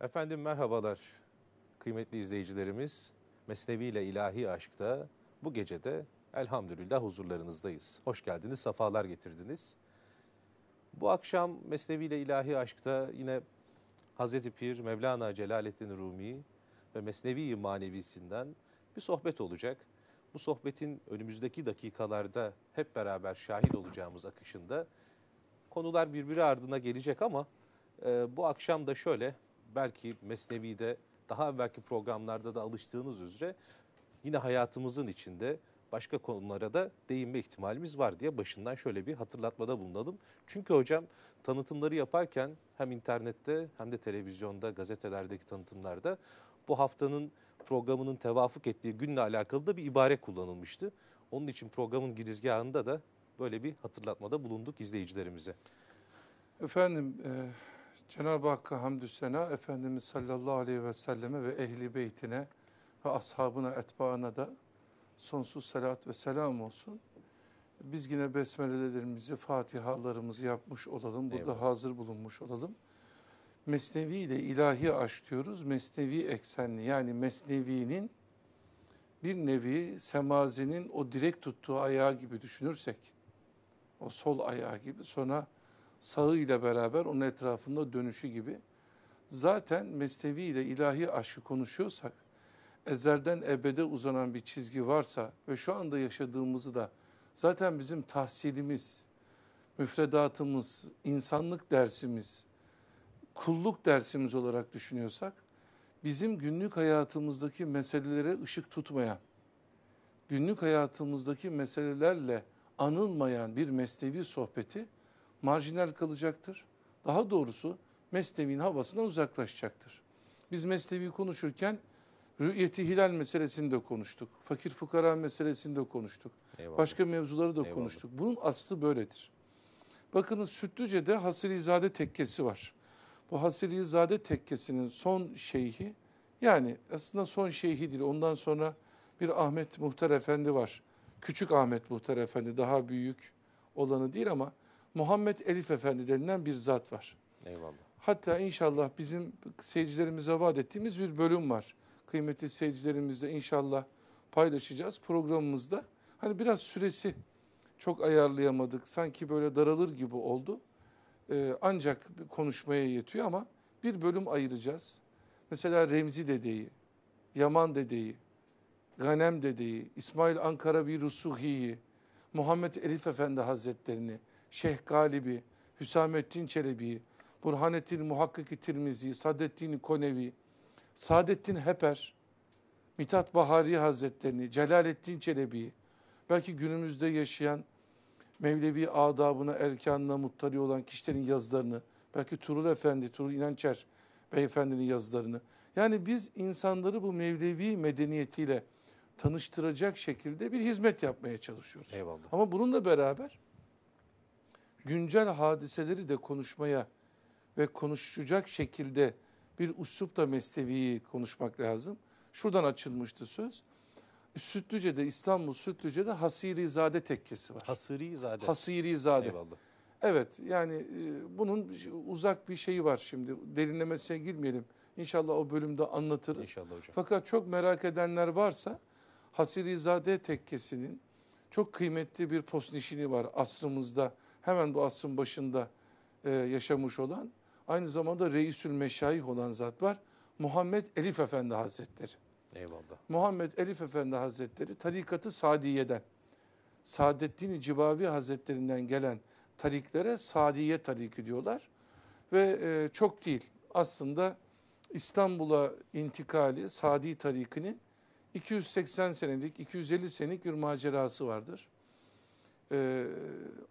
Efendim merhabalar kıymetli izleyicilerimiz. Mesnevi ile ilahi aşkta bu gecede elhamdülillah huzurlarınızdayız. Hoş geldiniz, sefalar getirdiniz. Bu akşam Mesnevi ile ilahi aşkta yine Hazreti Pir Mevlana Celaleddin Rumi ve Mesnevi manevisinden bir sohbet olacak. Bu sohbetin önümüzdeki dakikalarda hep beraber şahit olacağımız akışında konular birbiri ardına gelecek ama e, bu akşam da şöyle belki Mesnevi'de daha evvelki programlarda da alıştığınız üzere yine hayatımızın içinde başka konulara da değinme ihtimalimiz var diye başından şöyle bir hatırlatmada bulunalım. Çünkü hocam tanıtımları yaparken hem internette hem de televizyonda, gazetelerdeki tanıtımlarda bu haftanın programının tevafuk ettiği günle alakalı da bir ibare kullanılmıştı. Onun için programın girizgahında da böyle bir hatırlatmada bulunduk izleyicilerimize. Efendim, e, Cenab-ı Hakk'a hamdü sena Efendimiz sallallahu aleyhi ve selleme ve ehli beytine ve ashabına, etbaına da sonsuz salat ve selam olsun. Biz yine besmelelerimizi, fatihalarımızı yapmış olalım. Burada Eyvallah. hazır bulunmuş olalım. Mesnevi ile ilahi aşk diyoruz. Mesnevi eksenli yani mesnevinin bir nevi semazinin o direk tuttuğu ayağı gibi düşünürsek, o sol ayağı gibi sonra sağıyla beraber onun etrafında dönüşü gibi. Zaten mesnevi ile ilahi aşkı konuşuyorsak, ezelden ebede uzanan bir çizgi varsa ve şu anda yaşadığımızı da zaten bizim tahsilimiz, müfredatımız, insanlık dersimiz, kulluk dersimiz olarak düşünüyorsak, bizim günlük hayatımızdaki meselelere ışık tutmayan, günlük hayatımızdaki meselelerle anılmayan bir mesnevi sohbeti marjinal kalacaktır. Daha doğrusu Mesnevi'nin havasından uzaklaşacaktır. Biz Mesnevi konuşurken rüyeti hilal meselesini de konuştuk. Fakir fukara meselesini de konuştuk. Eyvallah. Başka mevzuları da Eyvallah. konuştuk. Bunun aslı böyledir. Bakınız Sütlüce'de Hasrilizade Tekkesi var. Bu Hasrilizade Tekkesi'nin son şeyhi yani aslında son şeyhi değil. Ondan sonra bir Ahmet Muhtar Efendi var. Küçük Ahmet Muhtar Efendi daha büyük olanı değil ama Muhammed Elif Efendi denilen bir zat var. Eyvallah. Hatta inşallah bizim seyircilerimize vaat ettiğimiz bir bölüm var. Kıymetli seyircilerimizle inşallah paylaşacağız programımızda. Hani biraz süresi çok ayarlayamadık. Sanki böyle daralır gibi oldu. Ee, ancak konuşmaya yetiyor ama bir bölüm ayıracağız. Mesela Remzi dedeyi, Yaman dedeyi, Ganem dedeyi, İsmail Ankara bir Rusuhi'yi, Muhammed Elif Efendi Hazretlerini, Şeyh Galibi, Hüsamettin Çelebi, Burhanettin Muhakkik-i Tirmizi, Sadettin Konevi, Saadettin Heper, Mithat Bahari Hazretlerini, Celaleddin Çelebi, belki günümüzde yaşayan Mevlevi adabına, erkanına muttali olan kişilerin yazılarını, belki Turul Efendi, Turul İnançer beyefendinin yazılarını. Yani biz insanları bu Mevlevi medeniyetiyle tanıştıracak şekilde bir hizmet yapmaya çalışıyoruz. Eyvallah. Ama bununla beraber güncel hadiseleri de konuşmaya ve konuşacak şekilde bir usup mesleviyi konuşmak lazım. Şuradan açılmıştı söz. Sütlüce'de, İstanbul Sütlüce'de Zade tekkesi var. Hasiri Hasirizade. Hasirizade. Eyvallah. Evet yani e, bunun uzak bir şeyi var şimdi. Derinlemesine girmeyelim. İnşallah o bölümde anlatırız. İnşallah hocam. Fakat çok merak edenler varsa Hasiri Zade tekkesinin çok kıymetli bir posnişini var asrımızda hemen bu asrın başında e, yaşamış olan aynı zamanda reisül meşayih olan zat var. Muhammed Elif Efendi Hazretleri. Eyvallah. Muhammed Elif Efendi Hazretleri tarikatı Sadiye'den, Saadettin Cibavi Hazretlerinden gelen tariklere Sadiye tariki diyorlar. Ve e, çok değil aslında İstanbul'a intikali Sadi tarikinin 280 senelik, 250 senelik bir macerası vardır e,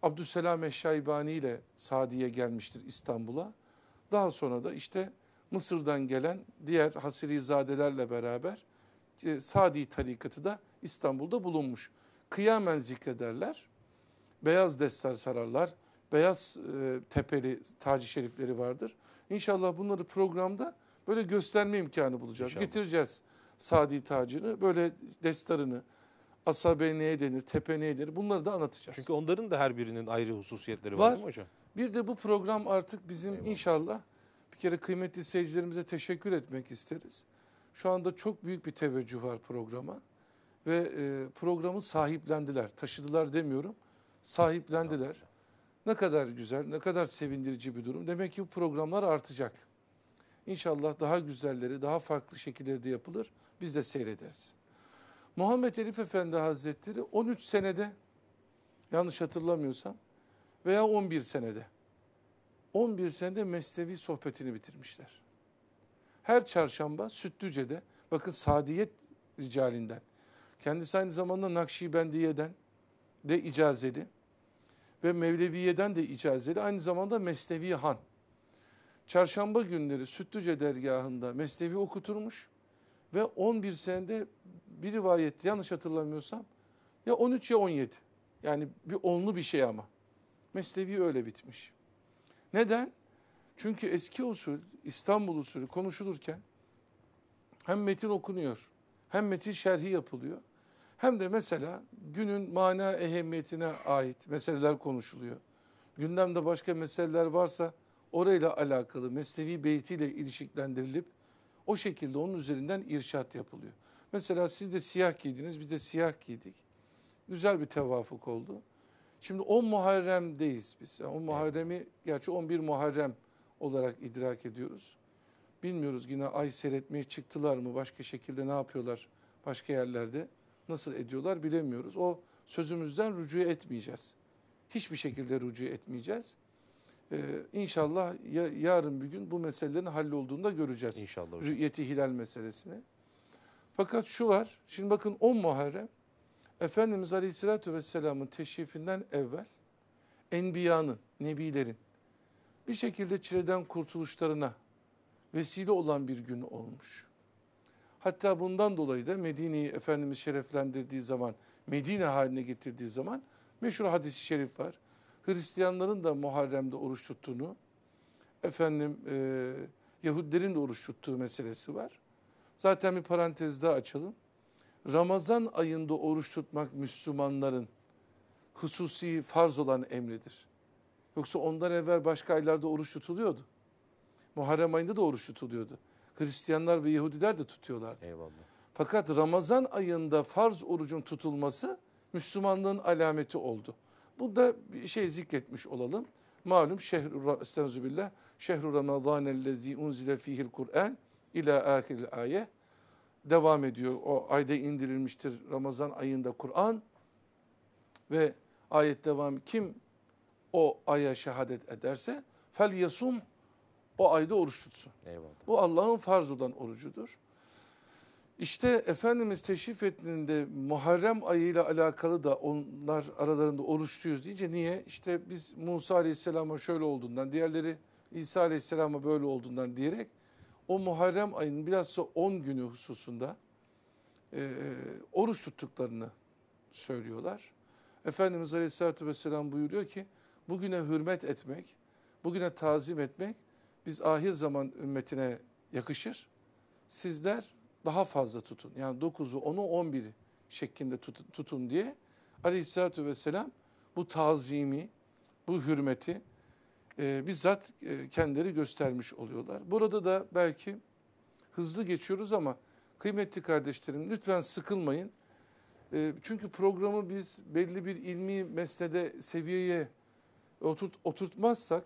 Abdüsselam Eşşaybani ile Sadi'ye gelmiştir İstanbul'a. Daha sonra da işte Mısır'dan gelen diğer Hasirizadelerle beraber e, Sadi tarikatı da İstanbul'da bulunmuş. Kıyamen zikrederler, beyaz destel sararlar, beyaz e, tepeli tacı şerifleri vardır. İnşallah bunları programda böyle gösterme imkanı bulacağız. İnşallah. Getireceğiz Sadi tacını, böyle destarını asabeneye denir, tepeneye denir. Bunları da anlatacağız. Çünkü onların da her birinin ayrı hususiyetleri var, var değil mi hocam? Bir de bu program artık bizim Eyvallah. inşallah bir kere kıymetli seyircilerimize teşekkür etmek isteriz. Şu anda çok büyük bir teveccüh var programa ve e, programı sahiplendiler. Taşıdılar demiyorum, sahiplendiler. Ne kadar güzel, ne kadar sevindirici bir durum. Demek ki bu programlar artacak. İnşallah daha güzelleri, daha farklı şekillerde yapılır. Biz de seyrederiz. Muhammed Elif Efendi Hazretleri 13 senede yanlış hatırlamıyorsam veya 11 senede 11 senede mesnevi sohbetini bitirmişler. Her çarşamba Sütlüce'de bakın Sadiyet ricalinden kendisi aynı zamanda Nakşibendiye'den de icazeli ve Mevleviye'den de icazeli aynı zamanda Mesnevi Han. Çarşamba günleri Sütlüce dergahında Mesnevi okuturmuş ve 11 senede bir rivayette yanlış hatırlamıyorsam ya 13 ya 17. Yani bir onlu bir şey ama. meslevi öyle bitmiş. Neden? Çünkü eski usul, İstanbul usulü konuşulurken hem metin okunuyor, hem metin şerhi yapılıyor, hem de mesela günün mana ehemmiyetine ait meseleler konuşuluyor. Gündemde başka meseleler varsa orayla alakalı meslevi beytiyle ilişkilendirilip o şekilde onun üzerinden irşat yapılıyor. Mesela siz de siyah giydiniz, biz de siyah giydik. Güzel bir tevafuk oldu. Şimdi 10 Muharrem'deyiz biz. Yani 10 Muharrem'i, gerçi 11 Muharrem olarak idrak ediyoruz. Bilmiyoruz yine ay seyretmeye çıktılar mı, başka şekilde ne yapıyorlar başka yerlerde, nasıl ediyorlar bilemiyoruz. O sözümüzden rücu etmeyeceğiz. Hiçbir şekilde rücu etmeyeceğiz. Ee, inşallah ya, yarın bir gün bu meselelerin hallolduğunu da göreceğiz. İnşallah hocam. Rü'yeti hilal meselesini. Fakat şu var, şimdi bakın 10 Muharrem, Efendimiz Aleyhisselatü Vesselam'ın teşrifinden evvel, enbiyanın, nebilerin bir şekilde çileden kurtuluşlarına vesile olan bir gün olmuş. Hatta bundan dolayı da Medine'yi Efendimiz şereflendirdiği zaman, Medine haline getirdiği zaman meşhur hadisi şerif var. Hristiyanların da Muharrem'de oruç tuttuğunu, efendim e, Yahudilerin de oruç tuttuğu meselesi var. Zaten bir parantez daha açalım. Ramazan ayında oruç tutmak Müslümanların hususi farz olan emridir. Yoksa ondan evvel başka aylarda oruç tutuluyordu. Muharrem ayında da oruç tutuluyordu. Hristiyanlar ve Yahudiler de tutuyorlardı. Eyvallah. Fakat Ramazan ayında farz orucun tutulması Müslümanlığın alameti oldu. Bu da bir şey zikretmiş olalım. Malum şehru estağfirullah şehru ramazan ellezî unzile fihil Kur'an ila ahiril ayet devam ediyor. O ayda indirilmiştir Ramazan ayında Kur'an ve ayet devam kim o aya şehadet ederse fel yasum o ayda oruç tutsun. Eyvallah. Bu Allah'ın farz olan orucudur. İşte Efendimiz teşrif ettiğinde Muharrem ayıyla alakalı da onlar aralarında oruçluyuz deyince niye? İşte biz Musa Aleyhisselam'a şöyle olduğundan, diğerleri İsa Aleyhisselam'a böyle olduğundan diyerek o Muharrem ayının bilhassa 10 günü hususunda e, oruç tuttuklarını söylüyorlar. Efendimiz Aleyhisselatü Vesselam buyuruyor ki bugüne hürmet etmek, bugüne tazim etmek biz ahir zaman ümmetine yakışır. Sizler daha fazla tutun. Yani 9'u, 10'u, 11'i şeklinde tutun, tutun diye aleyhissalatü vesselam bu tazimi, bu hürmeti e, bizzat e, kendileri göstermiş oluyorlar. Burada da belki hızlı geçiyoruz ama kıymetli kardeşlerim lütfen sıkılmayın. E, çünkü programı biz belli bir ilmi mesnede seviyeye oturt, oturtmazsak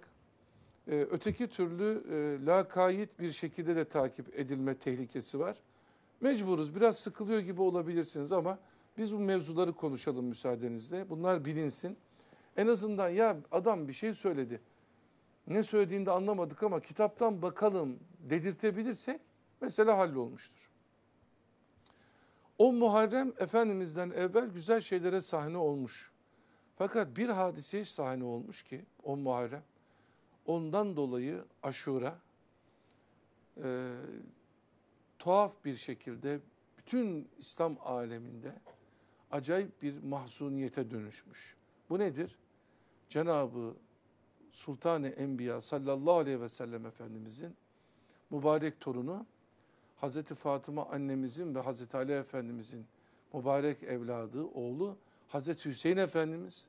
e, öteki türlü e, lakayit bir şekilde de takip edilme tehlikesi var. Mecburuz biraz sıkılıyor gibi olabilirsiniz ama biz bu mevzuları konuşalım müsaadenizle. Bunlar bilinsin. En azından ya adam bir şey söyledi. Ne söylediğini de anlamadık ama kitaptan bakalım dedirtebilirsek mesele hallolmuştur. O Muharrem Efendimiz'den evvel güzel şeylere sahne olmuş. Fakat bir hadiseye sahne olmuş ki o Muharrem. Ondan dolayı aşura, e, tuhaf bir şekilde bütün İslam aleminde acayip bir mahzuniyete dönüşmüş. Bu nedir? Cenabı Sultan-ı Enbiya sallallahu aleyhi ve sellem Efendimizin mübarek torunu Hazreti Fatıma annemizin ve Hazreti Ali Efendimizin mübarek evladı, oğlu Hazreti Hüseyin Efendimiz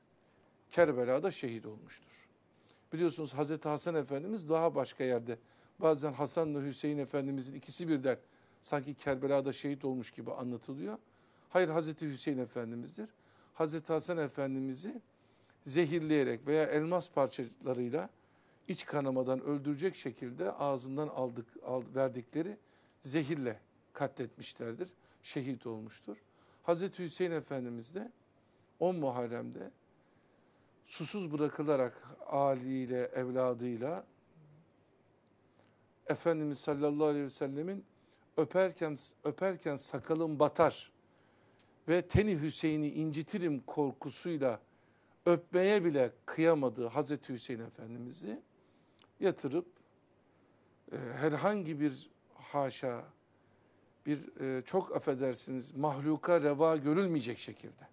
Kerbela'da şehit olmuştur. Biliyorsunuz Hazreti Hasan Efendimiz daha başka yerde. Bazen Hasan Hasan'la Hüseyin Efendimizin ikisi birden sanki Kerbela'da şehit olmuş gibi anlatılıyor. Hayır Hazreti Hüseyin Efendimiz'dir. Hazreti Hasan Efendimiz'i zehirleyerek veya elmas parçalarıyla iç kanamadan öldürecek şekilde ağzından aldık, aldık verdikleri zehirle katletmişlerdir. Şehit olmuştur. Hazreti Hüseyin Efendimiz de 10 Muharrem'de susuz bırakılarak aliyle, evladıyla Efendimiz sallallahu aleyhi ve sellemin öperken öperken sakalım batar ve teni Hüseyin'i incitirim korkusuyla öpmeye bile kıyamadığı Hazreti Hüseyin Efendimiz'i yatırıp e, herhangi bir haşa bir e, çok affedersiniz mahluka reva görülmeyecek şekilde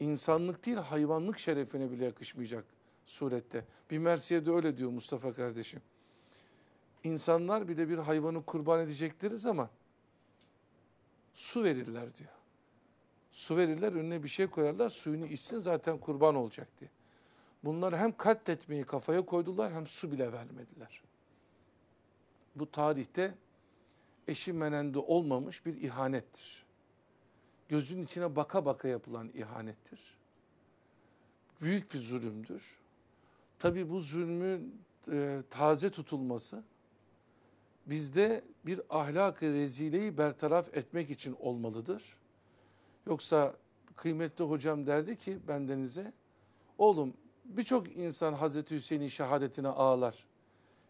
insanlık değil hayvanlık şerefine bile yakışmayacak surette. Bir Mersiye'de öyle diyor Mustafa kardeşim. İnsanlar bir de bir hayvanı kurban edecekleri zaman su verirler diyor. Su verirler, önüne bir şey koyarlar, suyunu içsin zaten kurban olacak diye. Bunlar hem katletmeyi kafaya koydular hem su bile vermediler. Bu tarihte eşi menendi olmamış bir ihanettir. Gözün içine baka baka yapılan ihanettir. Büyük bir zulümdür. Tabi bu zulmün e, taze tutulması bizde bir ahlak-ı rezileyi bertaraf etmek için olmalıdır. Yoksa kıymetli hocam derdi ki bendenize, oğlum birçok insan Hazreti Hüseyin'in şehadetine ağlar.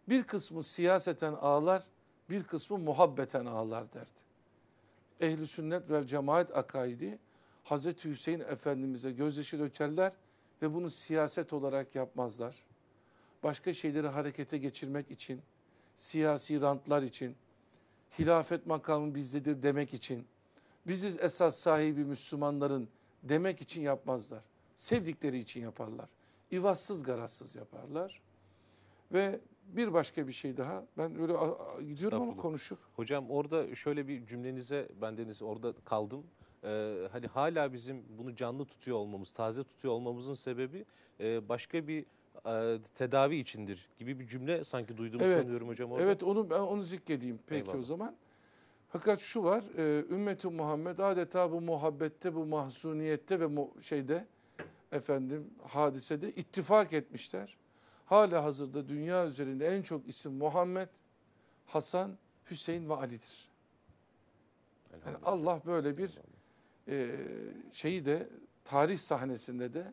Bir kısmı siyaseten ağlar, bir kısmı muhabbeten ağlar derdi. Ehli sünnet ve cemaat akaidi Hazreti Hüseyin Efendimiz'e gözyaşı dökerler ve bunu siyaset olarak yapmazlar. Başka şeyleri harekete geçirmek için, siyasi rantlar için, hilafet makamı bizdedir demek için, biziz esas sahibi Müslümanların demek için yapmazlar. Sevdikleri için yaparlar. İvazsız garazsız yaparlar. Ve bir başka bir şey daha. Ben öyle gidiyorum ama konuşup. Hocam orada şöyle bir cümlenize ben deniz orada kaldım. Ee, hani hala bizim bunu canlı tutuyor olmamız, taze tutuyor olmamızın sebebi e, başka bir e, tedavi içindir gibi bir cümle sanki duyduğumu evet, sanıyorum hocam. Orada. Evet onu ben onu zikredeyim peki Eyvallah. o zaman. Fakat şu var e, ümmeti Muhammed adeta bu muhabbette bu mahzuniyette ve mu, şeyde efendim hadisede ittifak etmişler. Hala hazırda dünya üzerinde en çok isim Muhammed, Hasan, Hüseyin ve Ali'dir. Yani Allah böyle bir e, şeyi de tarih sahnesinde de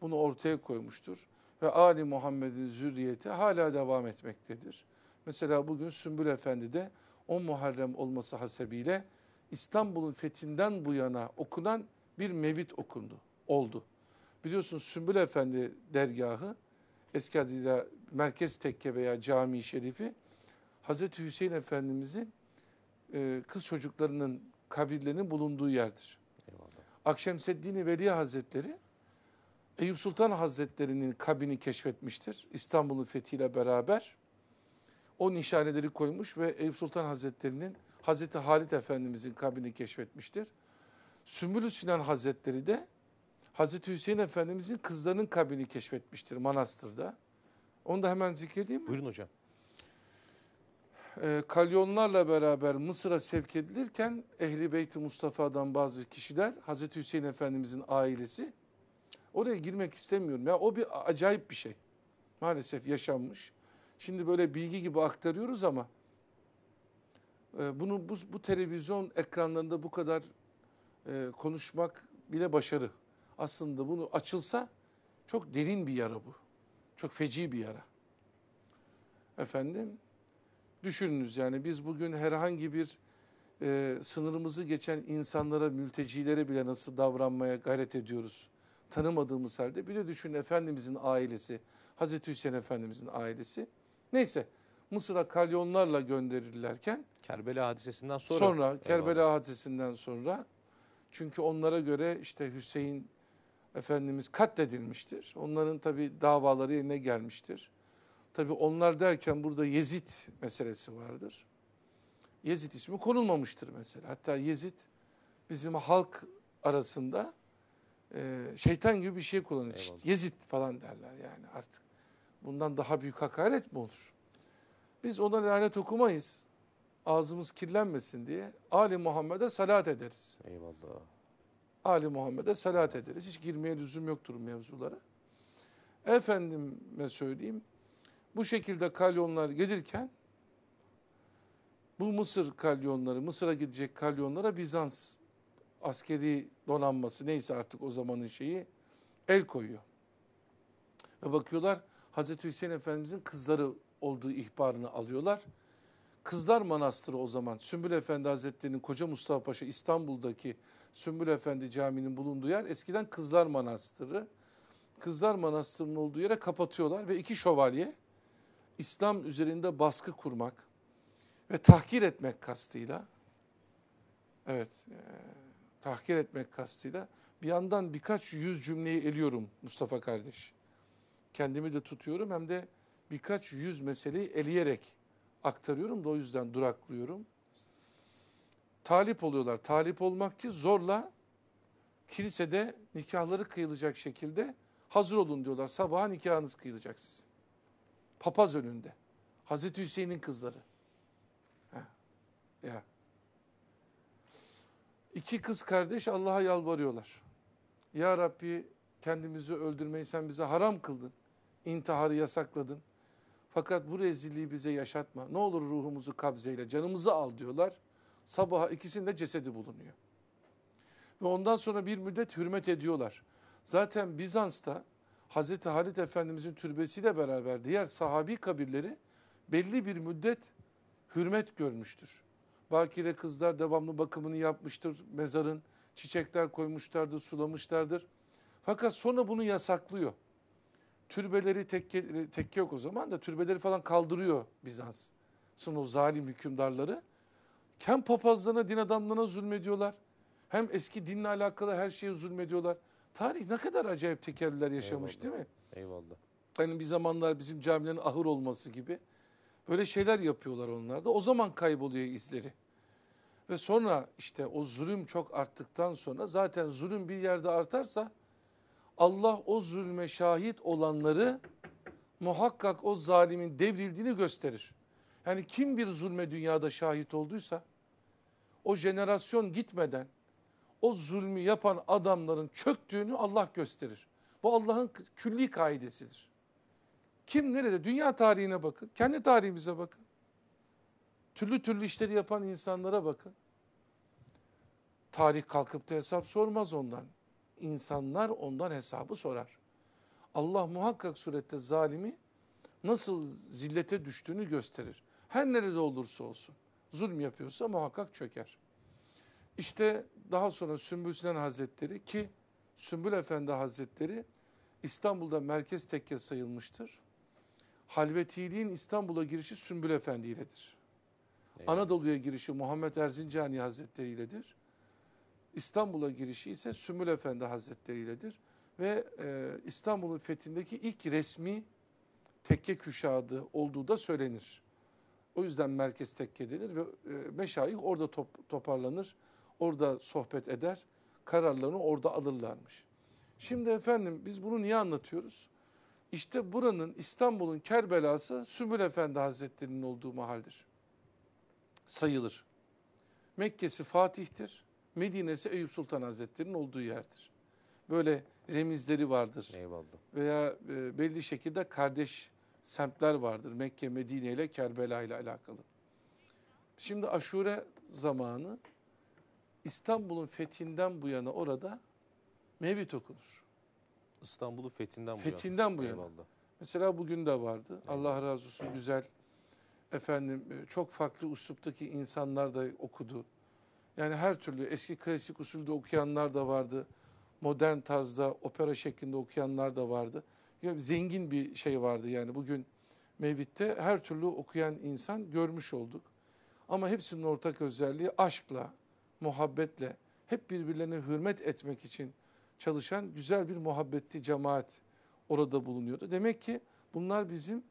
bunu ortaya koymuştur ve Ali Muhammed'in zürriyeti hala devam etmektedir. Mesela bugün Sümbül Efendi de 10 Muharrem olması hasebiyle İstanbul'un fethinden bu yana okunan bir mevit okundu, oldu. Biliyorsunuz Sümbül Efendi dergahı eski adıyla Merkez Tekke veya Cami-i Şerifi Hazreti Hüseyin Efendimizin e, kız çocuklarının kabirlerinin bulunduğu yerdir. Eyvallah. Akşemseddin Veli Hazretleri Eyüp Sultan Hazretleri'nin kabini keşfetmiştir. İstanbul'un fethiyle beraber o nişaneleri koymuş ve Eyüp Sultan Hazretleri'nin Hazreti Halit Efendimiz'in kabini keşfetmiştir. Sümbülü Sinan Hazretleri de Hazreti Hüseyin Efendimiz'in kızlarının kabini keşfetmiştir manastırda. Onu da hemen zikredeyim mi? Buyurun hocam. E, kalyonlarla beraber Mısır'a sevk edilirken Ehli Beyt-i Mustafa'dan bazı kişiler Hazreti Hüseyin Efendimiz'in ailesi Oraya girmek istemiyorum. Ya o bir acayip bir şey. Maalesef yaşanmış. Şimdi böyle bilgi gibi aktarıyoruz ama e, bunu bu, bu televizyon ekranlarında bu kadar e, konuşmak bile başarı. Aslında bunu açılsa çok derin bir yara bu. Çok feci bir yara. Efendim düşününüz yani biz bugün herhangi bir e, sınırımızı geçen insanlara, mültecilere bile nasıl davranmaya gayret ediyoruz tanımadığımız halde bir de düşün Efendimizin ailesi, Hazreti Hüseyin Efendimizin ailesi. Neyse Mısır'a kalyonlarla gönderilirlerken Kerbela hadisesinden sonra sonra Kerbela eyvallah. hadisesinden sonra çünkü onlara göre işte Hüseyin Efendimiz katledilmiştir. Onların tabi davaları yerine gelmiştir. Tabi onlar derken burada Yezid meselesi vardır. Yezid ismi konulmamıştır mesela. Hatta Yezid bizim halk arasında e, şeytan gibi bir şey kullanıyor, Eyvallah. İşte falan derler yani artık. Bundan daha büyük hakaret mi olur? Biz ona lanet okumayız. Ağzımız kirlenmesin diye Ali Muhammed'e salat ederiz. Eyvallah. Ali Muhammed'e salat ederiz. Hiç girmeye lüzum yoktur mevzulara. Efendime söyleyeyim, bu şekilde kalyonlar gelirken, bu Mısır kalyonları, Mısır'a gidecek kalyonlara Bizans askeri donanması neyse artık o zamanın şeyi el koyuyor. Ve bakıyorlar Hazreti Hüseyin Efendimizin kızları olduğu ihbarını alıyorlar. Kızlar Manastırı o zaman Sümbül Efendi Hazretleri'nin Koca Mustafa Paşa İstanbul'daki Sümbül Efendi Camii'nin bulunduğu yer eskiden Kızlar Manastırı. Kızlar Manastırı'nın olduğu yere kapatıyorlar ve iki şövalye İslam üzerinde baskı kurmak ve tahkir etmek kastıyla evet tahkir etmek kastıyla bir yandan birkaç yüz cümleyi eliyorum Mustafa kardeş. Kendimi de tutuyorum hem de birkaç yüz meseleyi eleyerek aktarıyorum da o yüzden duraklıyorum. Talip oluyorlar. Talip olmak ki zorla kilisede nikahları kıyılacak şekilde hazır olun diyorlar. Sabaha nikahınız kıyılacak sizin. Papaz önünde. Hazreti Hüseyin'in kızları. Ha. Ya. İki kız kardeş Allah'a yalvarıyorlar. Ya Rabbi kendimizi öldürmeyi sen bize haram kıldın. İntiharı yasakladın. Fakat bu rezilliği bize yaşatma. Ne olur ruhumuzu kabzeyle, canımızı al diyorlar. Sabaha ikisinde cesedi bulunuyor. Ve ondan sonra bir müddet hürmet ediyorlar. Zaten Bizans'ta Hazreti Halit Efendimizin türbesiyle beraber diğer sahabi kabirleri belli bir müddet hürmet görmüştür. Bakire kızlar devamlı bakımını yapmıştır mezarın. Çiçekler koymuşlardır, sulamışlardır. Fakat sonra bunu yasaklıyor. Türbeleri tekke, tekke yok o zaman da türbeleri falan kaldırıyor Bizans. Sonra o zalim hükümdarları. Hem papazlarına, din adamlarına zulmediyorlar. Hem eski dinle alakalı her şeye zulmediyorlar. Tarih ne kadar acayip tekerrüller yaşamış Eyvallah. değil mi? Eyvallah. Yani bir zamanlar bizim camilerin ahır olması gibi. Böyle şeyler yapıyorlar onlar da. O zaman kayboluyor izleri. Ve sonra işte o zulüm çok arttıktan sonra zaten zulüm bir yerde artarsa Allah o zulme şahit olanları muhakkak o zalimin devrildiğini gösterir. Yani kim bir zulme dünyada şahit olduysa o jenerasyon gitmeden o zulmü yapan adamların çöktüğünü Allah gösterir. Bu Allah'ın külli kaidesidir. Kim nerede? Dünya tarihine bakın. Kendi tarihimize bakın. Türlü türlü işleri yapan insanlara bakın. Tarih kalkıp da hesap sormaz ondan. İnsanlar ondan hesabı sorar. Allah muhakkak surette zalimi nasıl zillete düştüğünü gösterir. Her nerede olursa olsun zulm yapıyorsa muhakkak çöker. İşte daha sonra Sümbül Sinan Hazretleri ki Sümbül Efendi Hazretleri İstanbul'da merkez tekke sayılmıştır. Halvetiliğin İstanbul'a girişi Sümbül Efendi iledir. Evet. Anadolu'ya girişi Muhammed Erzincani Hazretleri iledir. İstanbul'a girişi ise Sümbül Efendi Hazretleri iledir. Ve e, İstanbul'un fethindeki ilk resmi tekke küşadı olduğu da söylenir. O yüzden merkez tekke denir ve e, meşayih orada top, toparlanır. Orada sohbet eder. Kararlarını orada alırlarmış. Şimdi efendim biz bunu niye anlatıyoruz? İşte buranın İstanbul'un Kerbelası Sümbül Efendi Hazretleri'nin olduğu mahaldir. Sayılır. Mekke'si Fatih'tir. Medine'si Eyüp Sultan Hazretleri'nin olduğu yerdir. Böyle remizleri vardır. Eyvallah. Veya e, belli şekilde kardeş semtler vardır. Mekke, Medine ile Kerbela ile alakalı. Şimdi aşure zamanı İstanbul'un fethinden bu yana orada mevlid okunur. İstanbul'u fethinden bu yana. Fethinden bu yana. Eyvallah. Mesela bugün de vardı. Evet. Allah razı olsun güzel. Efendim e, çok farklı usluptaki insanlar da okudu. Yani her türlü eski klasik usulde okuyanlar da vardı. Modern tarzda opera şeklinde okuyanlar da vardı. Yani zengin bir şey vardı yani bugün Mevlid'de her türlü okuyan insan görmüş olduk. Ama hepsinin ortak özelliği aşkla, muhabbetle, hep birbirlerine hürmet etmek için çalışan güzel bir muhabbetli cemaat orada bulunuyordu. Demek ki bunlar bizim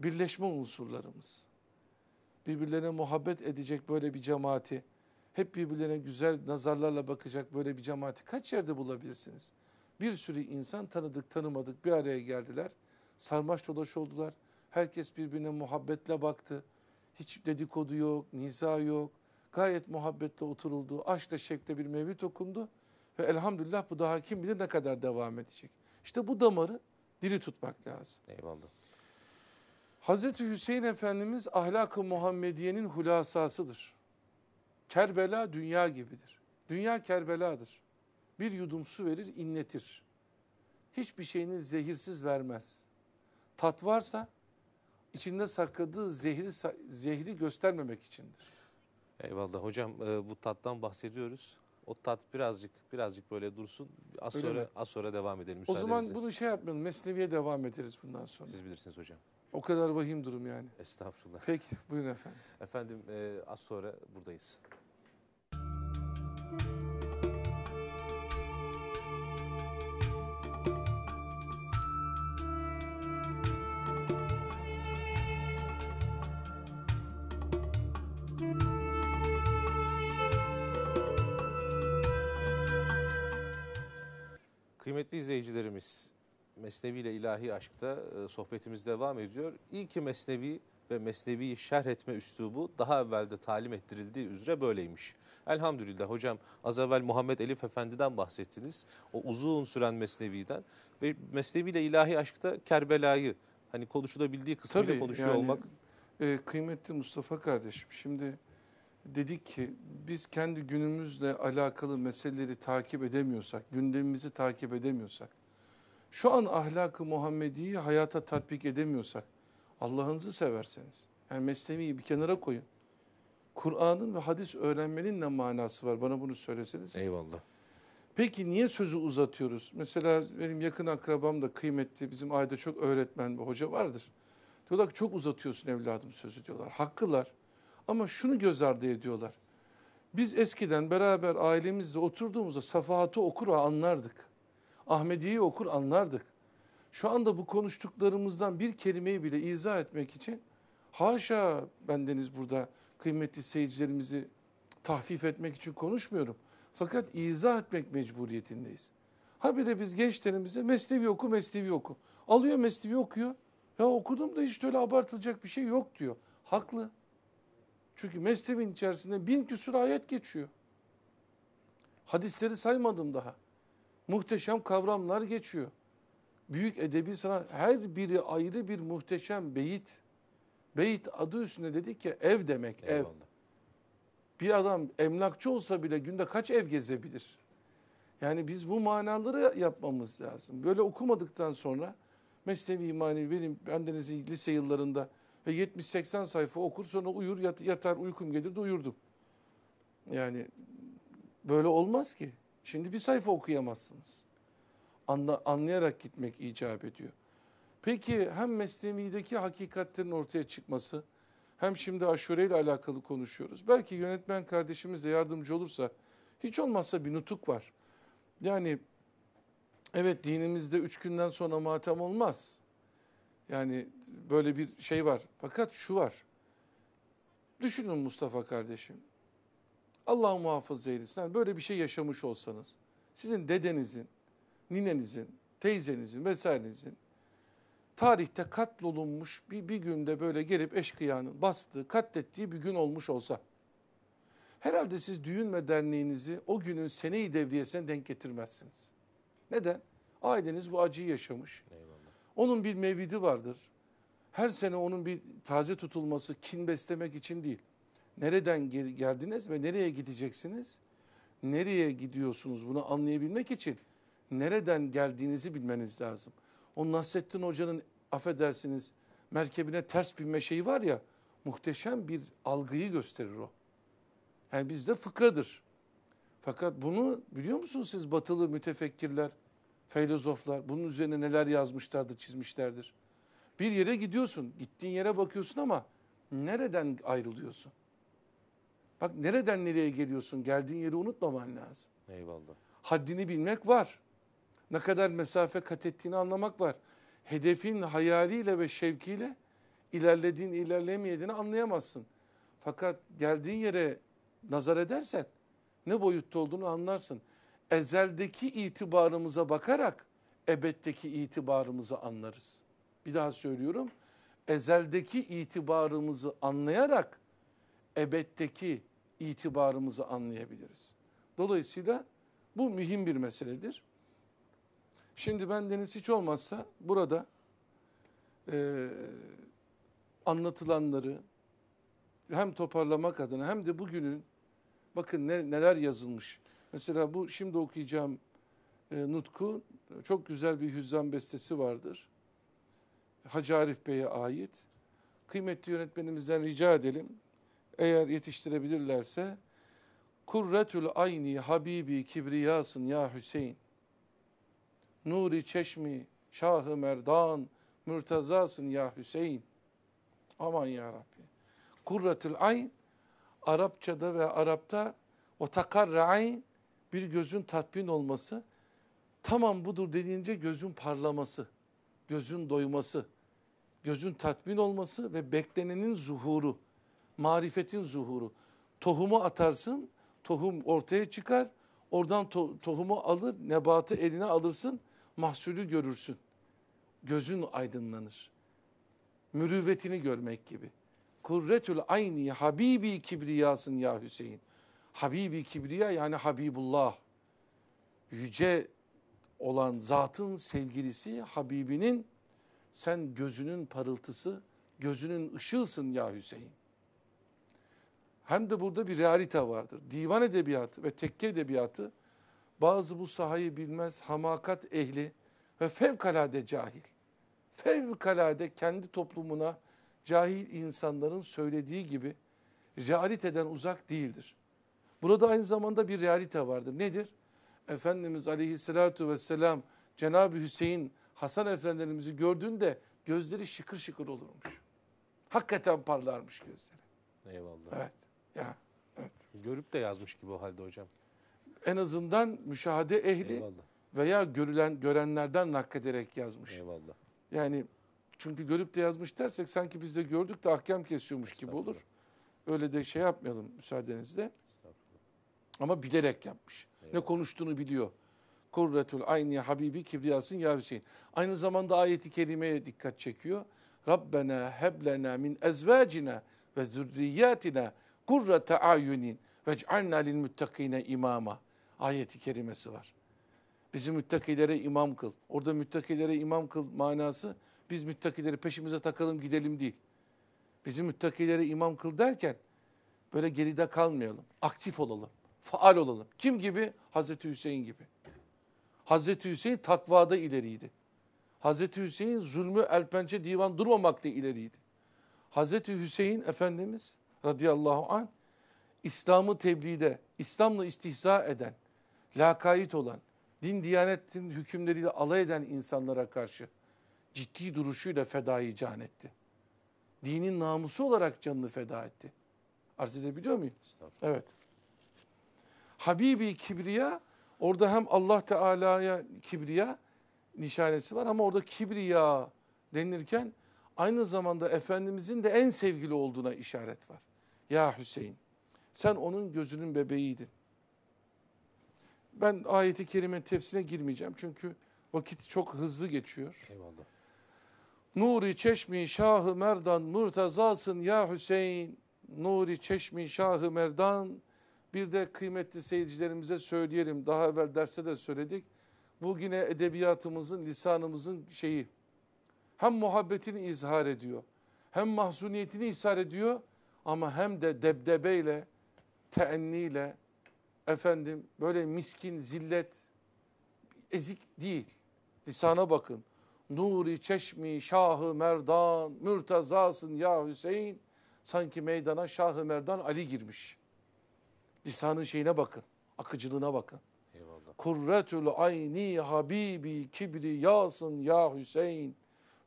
birleşme unsurlarımız. Birbirlerine muhabbet edecek böyle bir cemaati, hep birbirlerine güzel nazarlarla bakacak böyle bir cemaati kaç yerde bulabilirsiniz? Bir sürü insan tanıdık tanımadık bir araya geldiler. Sarmaş dolaş oldular. Herkes birbirine muhabbetle baktı. Hiç dedikodu yok, niza yok. Gayet muhabbetle oturuldu. Aşkla şekle bir mevlüt okundu. Ve elhamdülillah bu daha kim bilir ne kadar devam edecek. İşte bu damarı diri tutmak lazım. Eyvallah. Hazreti Hüseyin Efendimiz ahlak-ı Muhammediye'nin hulasasıdır. Kerbela dünya gibidir. Dünya Kerbela'dır. Bir yudum su verir, inletir. Hiçbir şeyini zehirsiz vermez. Tat varsa içinde sakladığı zehri, zehri göstermemek içindir. Eyvallah hocam e, bu tattan bahsediyoruz o tat birazcık birazcık böyle dursun. Az Öyle sonra mi? az sonra devam edelim O zaman bunu şey yapmayalım. Mesneviye devam ederiz bundan sonra. Siz bilirsiniz hocam. O kadar vahim durum yani. Estağfurullah. Peki buyurun efendim. Efendim e, az sonra buradayız. izleyicilerimiz Mesnevi ile ilahi Aşk'ta e, sohbetimiz devam ediyor. İyi ki Mesnevi ve Mesnevi'yi şerh etme üslubu daha evvelde talim ettirildiği üzere böyleymiş. Elhamdülillah hocam az evvel Muhammed Elif Efendi'den bahsettiniz. O uzun süren Mesnevi'den ve Mesnevi ile ilahi Aşk'ta Kerbela'yı hani konuşulabildiği kısmıyla konuşuyor yani, olmak. E, kıymetli Mustafa kardeşim şimdi dedik ki biz kendi günümüzle alakalı meseleleri takip edemiyorsak, gündemimizi takip edemiyorsak, şu an ahlakı Muhammedi'yi hayata tatbik edemiyorsak, Allah'ınızı severseniz, yani mesleği bir kenara koyun. Kur'an'ın ve hadis öğrenmenin ne manası var? Bana bunu söyleseniz. Eyvallah. Peki niye sözü uzatıyoruz? Mesela benim yakın akrabam da kıymetli, bizim ayda çok öğretmen bir hoca vardır. Diyorlar ki çok uzatıyorsun evladım sözü diyorlar. hakkılar. Ama şunu göz ardı ediyorlar. Biz eskiden beraber ailemizle oturduğumuzda Safahat'ı okur anlardık. Ahmediye'yi okur anlardık. Şu anda bu konuştuklarımızdan bir kelimeyi bile izah etmek için haşa bendeniz burada kıymetli seyircilerimizi tahfif etmek için konuşmuyorum. Fakat izah etmek mecburiyetindeyiz. Habire biz gençlerimize meslevi oku, meslevi oku. Alıyor meslevi okuyor. Ya okudum da hiç öyle abartılacak bir şey yok diyor. Haklı. Çünkü mezhebin içerisinde bin küsur ayet geçiyor. Hadisleri saymadım daha. Muhteşem kavramlar geçiyor. Büyük edebi sanat her biri ayrı bir muhteşem beyit. Beyit adı üstünde dedik ki ev demek Eyvallah. ev. Bir adam emlakçı olsa bile günde kaç ev gezebilir? Yani biz bu manaları yapmamız lazım. Böyle okumadıktan sonra Mesnevi İmani benim bendeniz lise yıllarında ve 70-80 sayfa okur sonra uyur yat, yatar uykum gelir de uyurdum. Yani böyle olmaz ki. Şimdi bir sayfa okuyamazsınız. Anla, anlayarak gitmek icap ediyor. Peki hem Mesnevi'deki hakikatlerin ortaya çıkması hem şimdi aşure ile alakalı konuşuyoruz. Belki yönetmen kardeşimiz de yardımcı olursa hiç olmazsa bir nutuk var. Yani evet dinimizde üç günden sonra matem olmaz. Yani böyle bir şey var. Fakat şu var. Düşünün Mustafa kardeşim. Allah muhafaza eylesin. Yani böyle bir şey yaşamış olsanız, sizin dedenizin, ninenizin, teyzenizin vesairenizin tarihte katlolunmuş bir, bir günde böyle gelip eşkıyanın bastığı, katlettiği bir gün olmuş olsa, herhalde siz düğün ve derneğinizi o günün seneyi devriyesine denk getirmezsiniz. Neden? Aileniz bu acıyı yaşamış. Eyvallah. Onun bir mevidi vardır. Her sene onun bir taze tutulması kin beslemek için değil. Nereden geldiniz ve nereye gideceksiniz? Nereye gidiyorsunuz bunu anlayabilmek için nereden geldiğinizi bilmeniz lazım. O Nasrettin Hoca'nın affedersiniz merkebine ters binme şeyi var ya muhteşem bir algıyı gösterir o. Yani bizde fıkradır. Fakat bunu biliyor musunuz siz batılı mütefekkirler filozoflar bunun üzerine neler yazmışlardır, çizmişlerdir. Bir yere gidiyorsun, gittiğin yere bakıyorsun ama nereden ayrılıyorsun? Bak nereden nereye geliyorsun? Geldiğin yeri unutmaman lazım. Eyvallah. Haddini bilmek var. Ne kadar mesafe kat ettiğini anlamak var. Hedefin hayaliyle ve şevkiyle ilerlediğini ilerlemeyediğini anlayamazsın. Fakat geldiğin yere nazar edersen ne boyutta olduğunu anlarsın ezeldeki itibarımıza bakarak ebetteki itibarımızı anlarız. Bir daha söylüyorum. Ezeldeki itibarımızı anlayarak ebetteki itibarımızı anlayabiliriz. Dolayısıyla bu mühim bir meseledir. Şimdi bendeniz hiç olmazsa burada e, anlatılanları hem toparlamak adına hem de bugünün bakın ne, neler yazılmış. Mesela bu şimdi okuyacağım e, Nutku çok güzel bir hüzzam bestesi vardır. Hacı Arif Bey'e ait. Kıymetli yönetmenimizden rica edelim. Eğer yetiştirebilirlerse Kurretül ayni habibi kibriyasın ya Hüseyin. Nuri çeşmi şahı merdan mürtazasın ya Hüseyin. Aman ya Rabbi. Kurretül ayn Arapçada ve Arap'ta o takarra ayn bir gözün tatmin olması, tamam budur dediğince gözün parlaması, gözün doyması, gözün tatmin olması ve beklenenin zuhuru, marifetin zuhuru. Tohumu atarsın, tohum ortaya çıkar, oradan to tohumu alır, nebatı eline alırsın, mahsulü görürsün. Gözün aydınlanır. Mürüvvetini görmek gibi. Kurretül ayni habibi kibriyasın ya Hüseyin. Habibi Kibriya yani Habibullah. Yüce olan zatın sevgilisi Habibinin sen gözünün parıltısı, gözünün ışılsın ya Hüseyin. Hem de burada bir realite vardır. Divan edebiyatı ve tekke edebiyatı bazı bu sahayı bilmez hamakat ehli ve fevkalade cahil. Fevkalade kendi toplumuna cahil insanların söylediği gibi realiteden uzak değildir. Burada aynı zamanda bir realite vardır. Nedir? Efendimiz aleyhissalatu vesselam Cenab-ı Hüseyin Hasan Efendilerimizi gördüğünde gözleri şıkır şıkır olurmuş. Hakikaten parlarmış gözleri. Eyvallah. Evet. Ya, evet. Görüp de yazmış gibi o halde hocam. En azından müşahede ehli Eyvallah. veya görülen görenlerden naklederek yazmış. Eyvallah. Yani çünkü görüp de yazmış dersek sanki biz de gördük de ahkam kesiyormuş gibi olur. Öyle de şey yapmayalım müsaadenizle. Ama bilerek yapmış. Evet. Ne konuştuğunu biliyor. Kurretül ayni habibi kibriyasın ya Hüseyin. Aynı zamanda ayeti kerimeye dikkat çekiyor. Rabbena heblena min ezvacina ve zürriyatina kurrete ayunin ve cealna lil müttakine imama. Ayeti kerimesi var. Bizi müttakilere imam kıl. Orada müttakilere imam kıl manası biz müttakileri peşimize takalım gidelim değil. Bizi müttakilere imam kıl derken böyle geride kalmayalım. Aktif olalım faal olalım. Kim gibi? Hazreti Hüseyin gibi. Hazreti Hüseyin takvada ileriydi. Hazreti Hüseyin zulmü elpençe divan durmamakta ileriydi. Hazreti Hüseyin Efendimiz radıyallahu an İslam'ı tebliğde, İslam'la istihza eden, lakayit olan, din diyanetin hükümleriyle alay eden insanlara karşı ciddi duruşuyla fedayı can etti. Dinin namusu olarak canını feda etti. Arz edebiliyor muyum? Evet. Habibi Kibriya orada hem Allah Teala'ya Kibriya nişanesi var ama orada Kibriya denilirken aynı zamanda Efendimizin de en sevgili olduğuna işaret var. Ya Hüseyin sen onun gözünün bebeğiydin. Ben ayeti kerime tefsine girmeyeceğim çünkü vakit çok hızlı geçiyor. Eyvallah. Nuri çeşmi şahı merdan murtazasın ya Hüseyin. Nuri çeşmi şahı merdan bir de kıymetli seyircilerimize söyleyelim. Daha evvel derste de söyledik. Bu yine edebiyatımızın, lisanımızın şeyi. Hem muhabbetini izhar ediyor. Hem mahzuniyetini izhar ediyor. Ama hem de debdebeyle, teenniyle, efendim böyle miskin, zillet, ezik değil. Lisana bakın. Nuri çeşmi şahı merdan, mürtezasın ya Hüseyin. Sanki meydana şahı merdan Ali girmiş.'' Lisanın şeyine bakın, akıcılığına bakın. Eyvallah. Kurretül ayni habibi kibri yasın ya Hüseyin.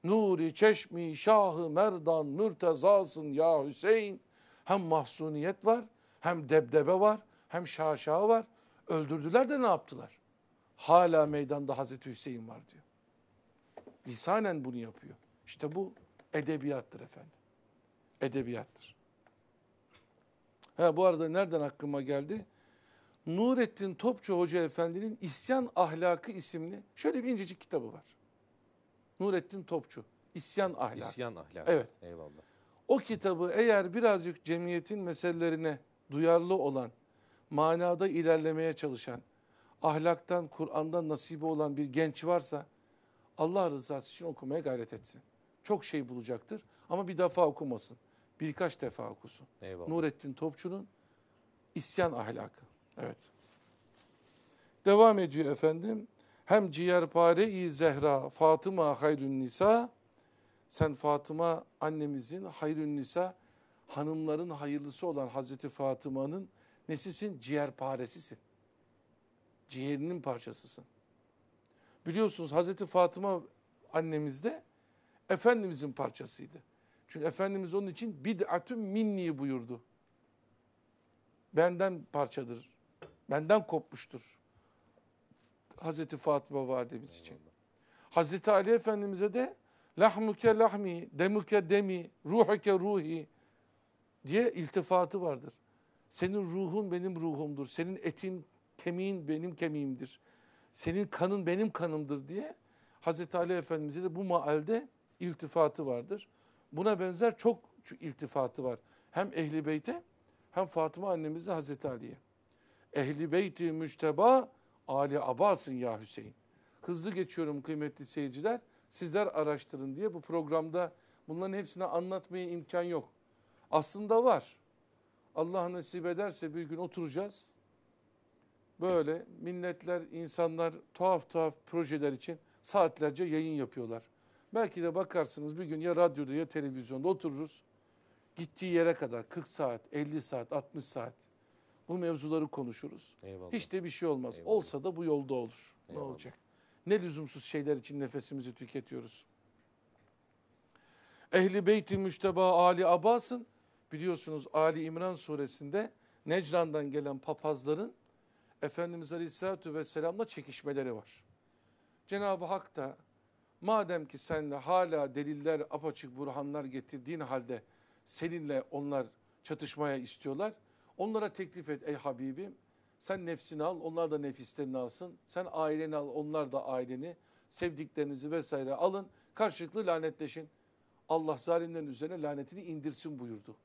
Nuri çeşmi şahı merdan mürtezasın ya Hüseyin. Hem mahsuniyet var, hem debdebe var, hem şaşa var. Öldürdüler de ne yaptılar? Hala meydanda Hazreti Hüseyin var diyor. Lisanen bunu yapıyor. İşte bu edebiyattır efendim. Edebiyattır. Ha, bu arada nereden aklıma geldi? Nurettin Topçu Hoca Efendi'nin İsyan Ahlakı isimli şöyle bir incecik kitabı var. Nurettin Topçu. İsyan Ahlakı. İsyan Ahlakı. Evet. Eyvallah. O kitabı eğer birazcık cemiyetin meselelerine duyarlı olan, manada ilerlemeye çalışan, ahlaktan, Kur'an'dan nasibi olan bir genç varsa Allah rızası için okumaya gayret etsin. Çok şey bulacaktır ama bir defa okumasın birkaç defa okusun. Eyvallah. Nurettin Topçu'nun isyan Ahlakı. Evet. Devam ediyor efendim. Hem ciğerpare-i Zehra, Fatıma hayrün nisa. Sen Fatıma annemizin hayrün nisa, hanımların hayırlısı olan Hazreti Fatıma'nın nesisin? Ciğerparesisin. Ciğerinin parçasısın. Biliyorsunuz Hazreti Fatıma de Efendimizin parçasıydı. Çünkü Efendimiz onun için bid'atun minni buyurdu. Benden parçadır. Benden kopmuştur. Hazreti Fatıma validemiz için. Hazreti Ali Efendimiz'e de lahmuke lahmi, demuke demi, ruhuke ruhi diye iltifatı vardır. Senin ruhun benim ruhumdur. Senin etin, kemiğin benim kemiğimdir. Senin kanın benim kanımdır diye Hazreti Ali Efendimiz'e de bu maalde iltifatı vardır. Buna benzer çok iltifatı var. Hem Ehli Beyt'e hem Fatıma annemize Hazreti Ali'ye. Ehli Beyti Müşteba Ali Abbas'ın ya Hüseyin. Hızlı geçiyorum kıymetli seyirciler. Sizler araştırın diye bu programda bunların hepsini anlatmaya imkan yok. Aslında var. Allah nasip ederse bir gün oturacağız. Böyle milletler, insanlar tuhaf tuhaf projeler için saatlerce yayın yapıyorlar. Belki de bakarsınız bir gün ya radyoda ya televizyonda otururuz. Gittiği yere kadar 40 saat, 50 saat, 60 saat bu mevzuları konuşuruz. Eyvallah. Hiç de bir şey olmaz. Eyvallah. Olsa da bu yolda olur. Eyvallah. Ne olacak? Ne lüzumsuz şeyler için nefesimizi tüketiyoruz. Ehli Beyt-i Müşteba Ali Abbas'ın biliyorsunuz Ali İmran suresinde Necran'dan gelen papazların Efendimiz Aleyhisselatü Vesselam'la çekişmeleri var. Cenab-ı Hak da Madem ki sen hala deliller, apaçık burhanlar getirdiğin halde seninle onlar çatışmaya istiyorlar. Onlara teklif et ey Habibim. Sen nefsini al, onlar da nefislerini alsın. Sen aileni al, onlar da aileni. Sevdiklerinizi vesaire alın. Karşılıklı lanetleşin. Allah zalimlerin üzerine lanetini indirsin buyurdu.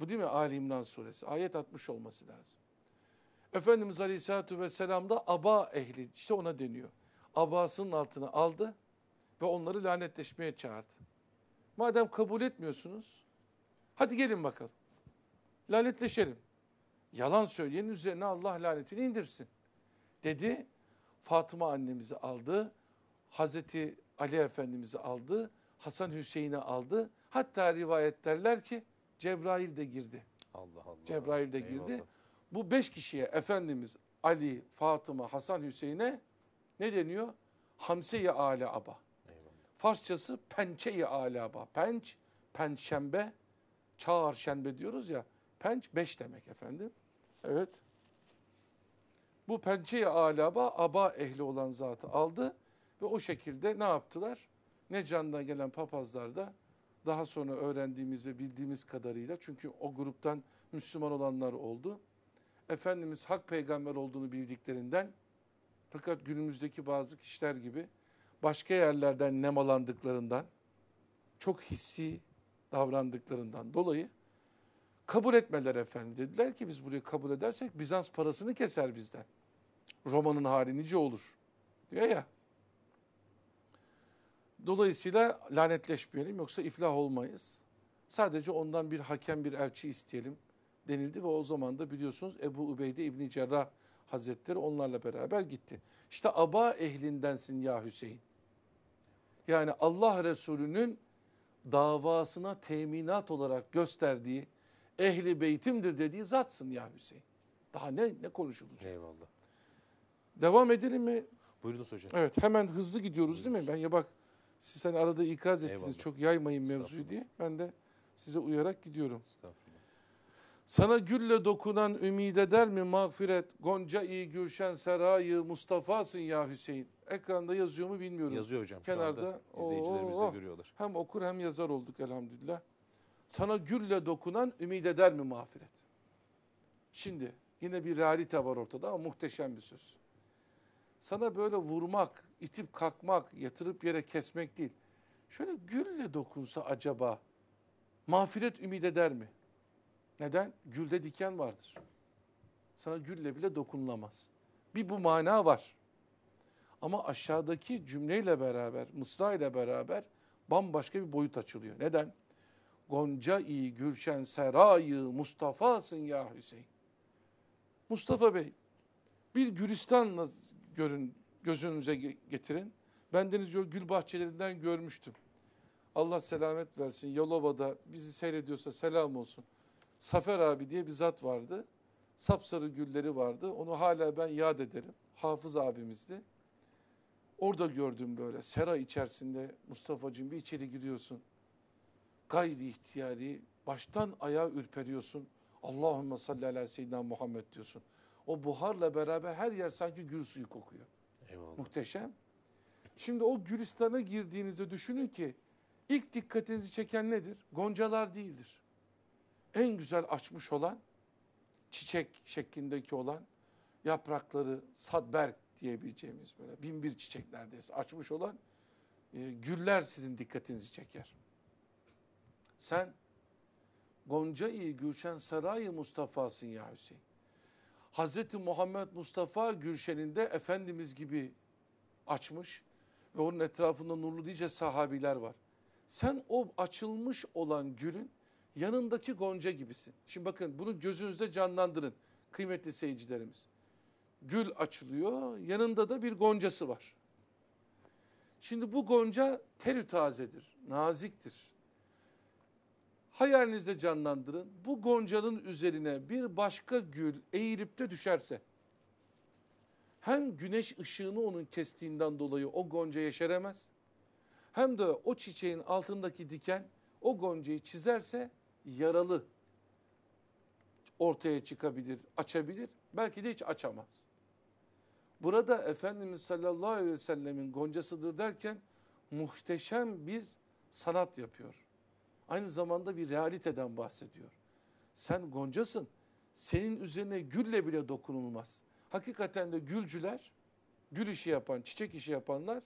Bu değil mi Ali İmran suresi? Ayet atmış olması lazım. Efendimiz Aleyhisselatü Vesselam da aba ehli işte ona deniyor abasının altına aldı ve onları lanetleşmeye çağırdı. Madem kabul etmiyorsunuz, hadi gelin bakalım. Lanetleşelim. Yalan söyleyenin üzerine Allah lanetini indirsin. Dedi, Fatıma annemizi aldı, Hazreti Ali Efendimiz'i aldı, Hasan Hüseyin'i aldı. Hatta rivayet derler ki Cebrail de girdi. Allah Allah. Cebrail de girdi. Eyvallah. Bu beş kişiye Efendimiz Ali, Fatıma, Hasan Hüseyin'e ne deniyor? Hamseyi ala aba. Eyvallah. Farsçası pençe ala aba. Penç, pençembe, çarşembe diyoruz ya. Penç beş demek efendim. Evet. Bu pençe ala aba aba ehli olan zatı aldı ve o şekilde ne yaptılar? Necran'dan gelen papazlar da daha sonra öğrendiğimiz ve bildiğimiz kadarıyla çünkü o gruptan Müslüman olanlar oldu. Efendimiz hak peygamber olduğunu bildiklerinden fakat günümüzdeki bazı kişiler gibi başka yerlerden nemalandıklarından, çok hissi davrandıklarından dolayı kabul etmeler efendim. Dediler ki biz burayı kabul edersek Bizans parasını keser bizden. Roma'nın hali nice olur diyor ya. Dolayısıyla lanetleşmeyelim yoksa iflah olmayız. Sadece ondan bir hakem, bir elçi isteyelim denildi ve o zaman da biliyorsunuz Ebu Ubeyde İbni Cerrah Hazretleri onlarla beraber gitti. İşte aba ehlindensin ya Hüseyin. Yani Allah Resulü'nün davasına teminat olarak gösterdiği ehli beytimdir dediği zatsın ya Hüseyin. Daha ne ne konuşulacak? Eyvallah. Devam edelim mi? Buyurunuz hocam. Evet hemen hızlı gidiyoruz Buyurunuz. değil mi? Ben ya bak siz hani arada ikaz ettiniz Eyvallah. çok yaymayın mevzuyu diye. Ben de size uyarak gidiyorum. Estağfurullah. Sana gülle dokunan ümide der mi mağfiret? Gonca iyi Gülşen Serayı Mustafa'sın ya Hüseyin. Ekranda yazıyor mu bilmiyorum. Yazıyor hocam Kenarda. şu anda izleyicilerimiz de oh. görüyorlar. Hem okur hem yazar olduk elhamdülillah. Sana gülle dokunan ümide der mi mağfiret? Şimdi yine bir realite var ortada ama muhteşem bir söz. Sana böyle vurmak, itip kalkmak, yatırıp yere kesmek değil. Şöyle gülle dokunsa acaba mağfiret ümid eder mi? Neden? Gülde diken vardır. Sana gülle bile dokunulamaz. Bir bu mana var. Ama aşağıdaki cümleyle beraber, mısra ile beraber bambaşka bir boyut açılıyor. Neden? Gonca iyi gülşen serayı Mustafa'sın ya Hüseyin. Mustafa Bey, bir gülistanla görün, gözünüze getirin. Bendeniz gül bahçelerinden görmüştüm. Allah selamet versin. Yalova'da bizi seyrediyorsa selam olsun. Safer abi diye bir zat vardı. Sapsarı gülleri vardı. Onu hala ben yad ederim. Hafız abimizdi. Orada gördüm böyle sera içerisinde Mustafa'cığım bir içeri giriyorsun. Gayri ihtiyari baştan ayağa ürperiyorsun. Allahümme salli ala seyyidina Muhammed diyorsun. O buharla beraber her yer sanki gül suyu kokuyor. Eyvallah. Muhteşem. Şimdi o Gülistan'a girdiğinizde düşünün ki ilk dikkatinizi çeken nedir? Goncalar değildir en güzel açmış olan çiçek şeklindeki olan yaprakları sadberk diyebileceğimiz böyle bin bir çiçek neredeyse açmış olan e, güller sizin dikkatinizi çeker. Sen Gonca'yı Gülşen Sarayı Mustafa'sın ya Hüseyin. Hazreti Muhammed Mustafa Gülşen'inde Efendimiz gibi açmış ve onun etrafında nurlu diye sahabiler var. Sen o açılmış olan gülün yanındaki Gonca gibisin. Şimdi bakın bunu gözünüzde canlandırın kıymetli seyircilerimiz. Gül açılıyor, yanında da bir goncası var. Şimdi bu gonca terü tazedir, naziktir. Hayalinizde canlandırın. Bu goncanın üzerine bir başka gül eğilip de düşerse, hem güneş ışığını onun kestiğinden dolayı o gonca yeşeremez, hem de o çiçeğin altındaki diken o goncayı çizerse yaralı ortaya çıkabilir, açabilir. Belki de hiç açamaz. Burada Efendimiz sallallahu aleyhi ve sellemin goncasıdır derken muhteşem bir sanat yapıyor. Aynı zamanda bir realiteden bahsediyor. Sen goncasın, senin üzerine gülle bile dokunulmaz. Hakikaten de gülcüler, gül işi yapan, çiçek işi yapanlar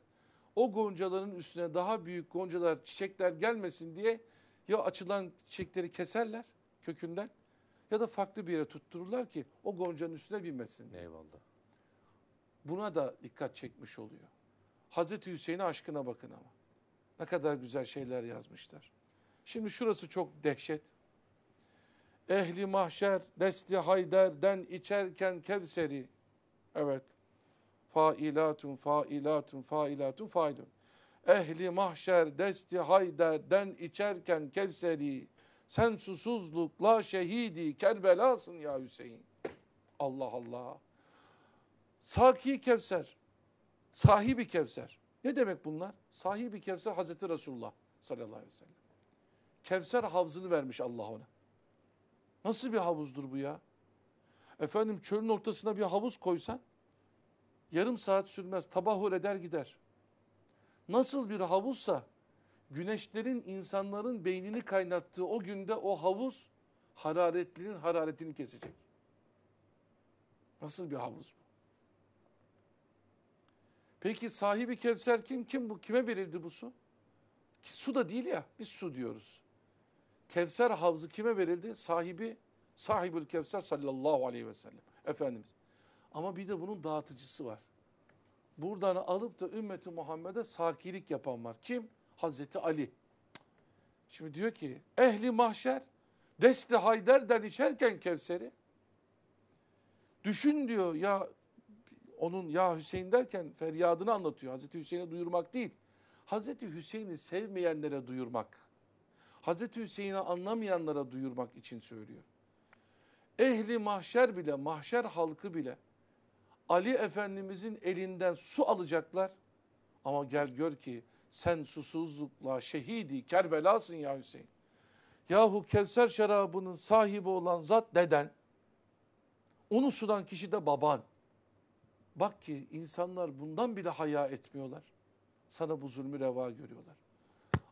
o goncaların üstüne daha büyük goncalar, çiçekler gelmesin diye ya açılan çiçekleri keserler kökünden ya da farklı bir yere tuttururlar ki o goncanın üstüne binmesin. Diye. Eyvallah. Buna da dikkat çekmiş oluyor. Hazreti Hüseyin'e aşkına bakın ama. Ne kadar güzel şeyler yazmışlar. Şimdi şurası çok dehşet. Ehli mahşer desti hayderden içerken Kevseri. Evet. Failatun, failatun, failatun, failun. Ehli mahşer desti hayderden içerken Kevseri, sen susuzlukla şehidi Kerbelasın ya Hüseyin. Allah Allah. Saki Kevser, sahibi Kevser. Ne demek bunlar? Sahibi Kevser Hazreti Resulullah sallallahu aleyhi ve sellem. Kevser havzını vermiş Allah ona. Nasıl bir havuzdur bu ya? Efendim çölün ortasına bir havuz koysan yarım saat sürmez. Tabahur eder gider. Nasıl bir havuzsa güneşlerin insanların beynini kaynattığı o günde o havuz hararetlinin hararetini kesecek. Nasıl bir havuz bu? Peki sahibi Kevser kim? Kim bu? Kime verildi bu su? Ki su da değil ya. Biz su diyoruz. Kevser havzı kime verildi? Sahibi sahibül Kevser sallallahu aleyhi ve sellem. Efendimiz. Ama bir de bunun dağıtıcısı var buradan alıp da ümmeti Muhammed'e sakilik yapan var. Kim? Hazreti Ali. Şimdi diyor ki ehli mahşer desti hayderden içerken Kevser'i düşün diyor ya onun ya Hüseyin derken feryadını anlatıyor. Hazreti Hüseyin'e duyurmak değil. Hazreti Hüseyin'i sevmeyenlere duyurmak. Hazreti Hüseyin'i anlamayanlara duyurmak için söylüyor. Ehli mahşer bile, mahşer halkı bile Ali Efendimizin elinden su alacaklar. Ama gel gör ki sen susuzlukla şehidi Kerbelasın ya Hüseyin. Yahu Kevser şarabının sahibi olan zat deden. Onu sudan kişi de baban. Bak ki insanlar bundan bile haya etmiyorlar. Sana bu zulmü reva görüyorlar.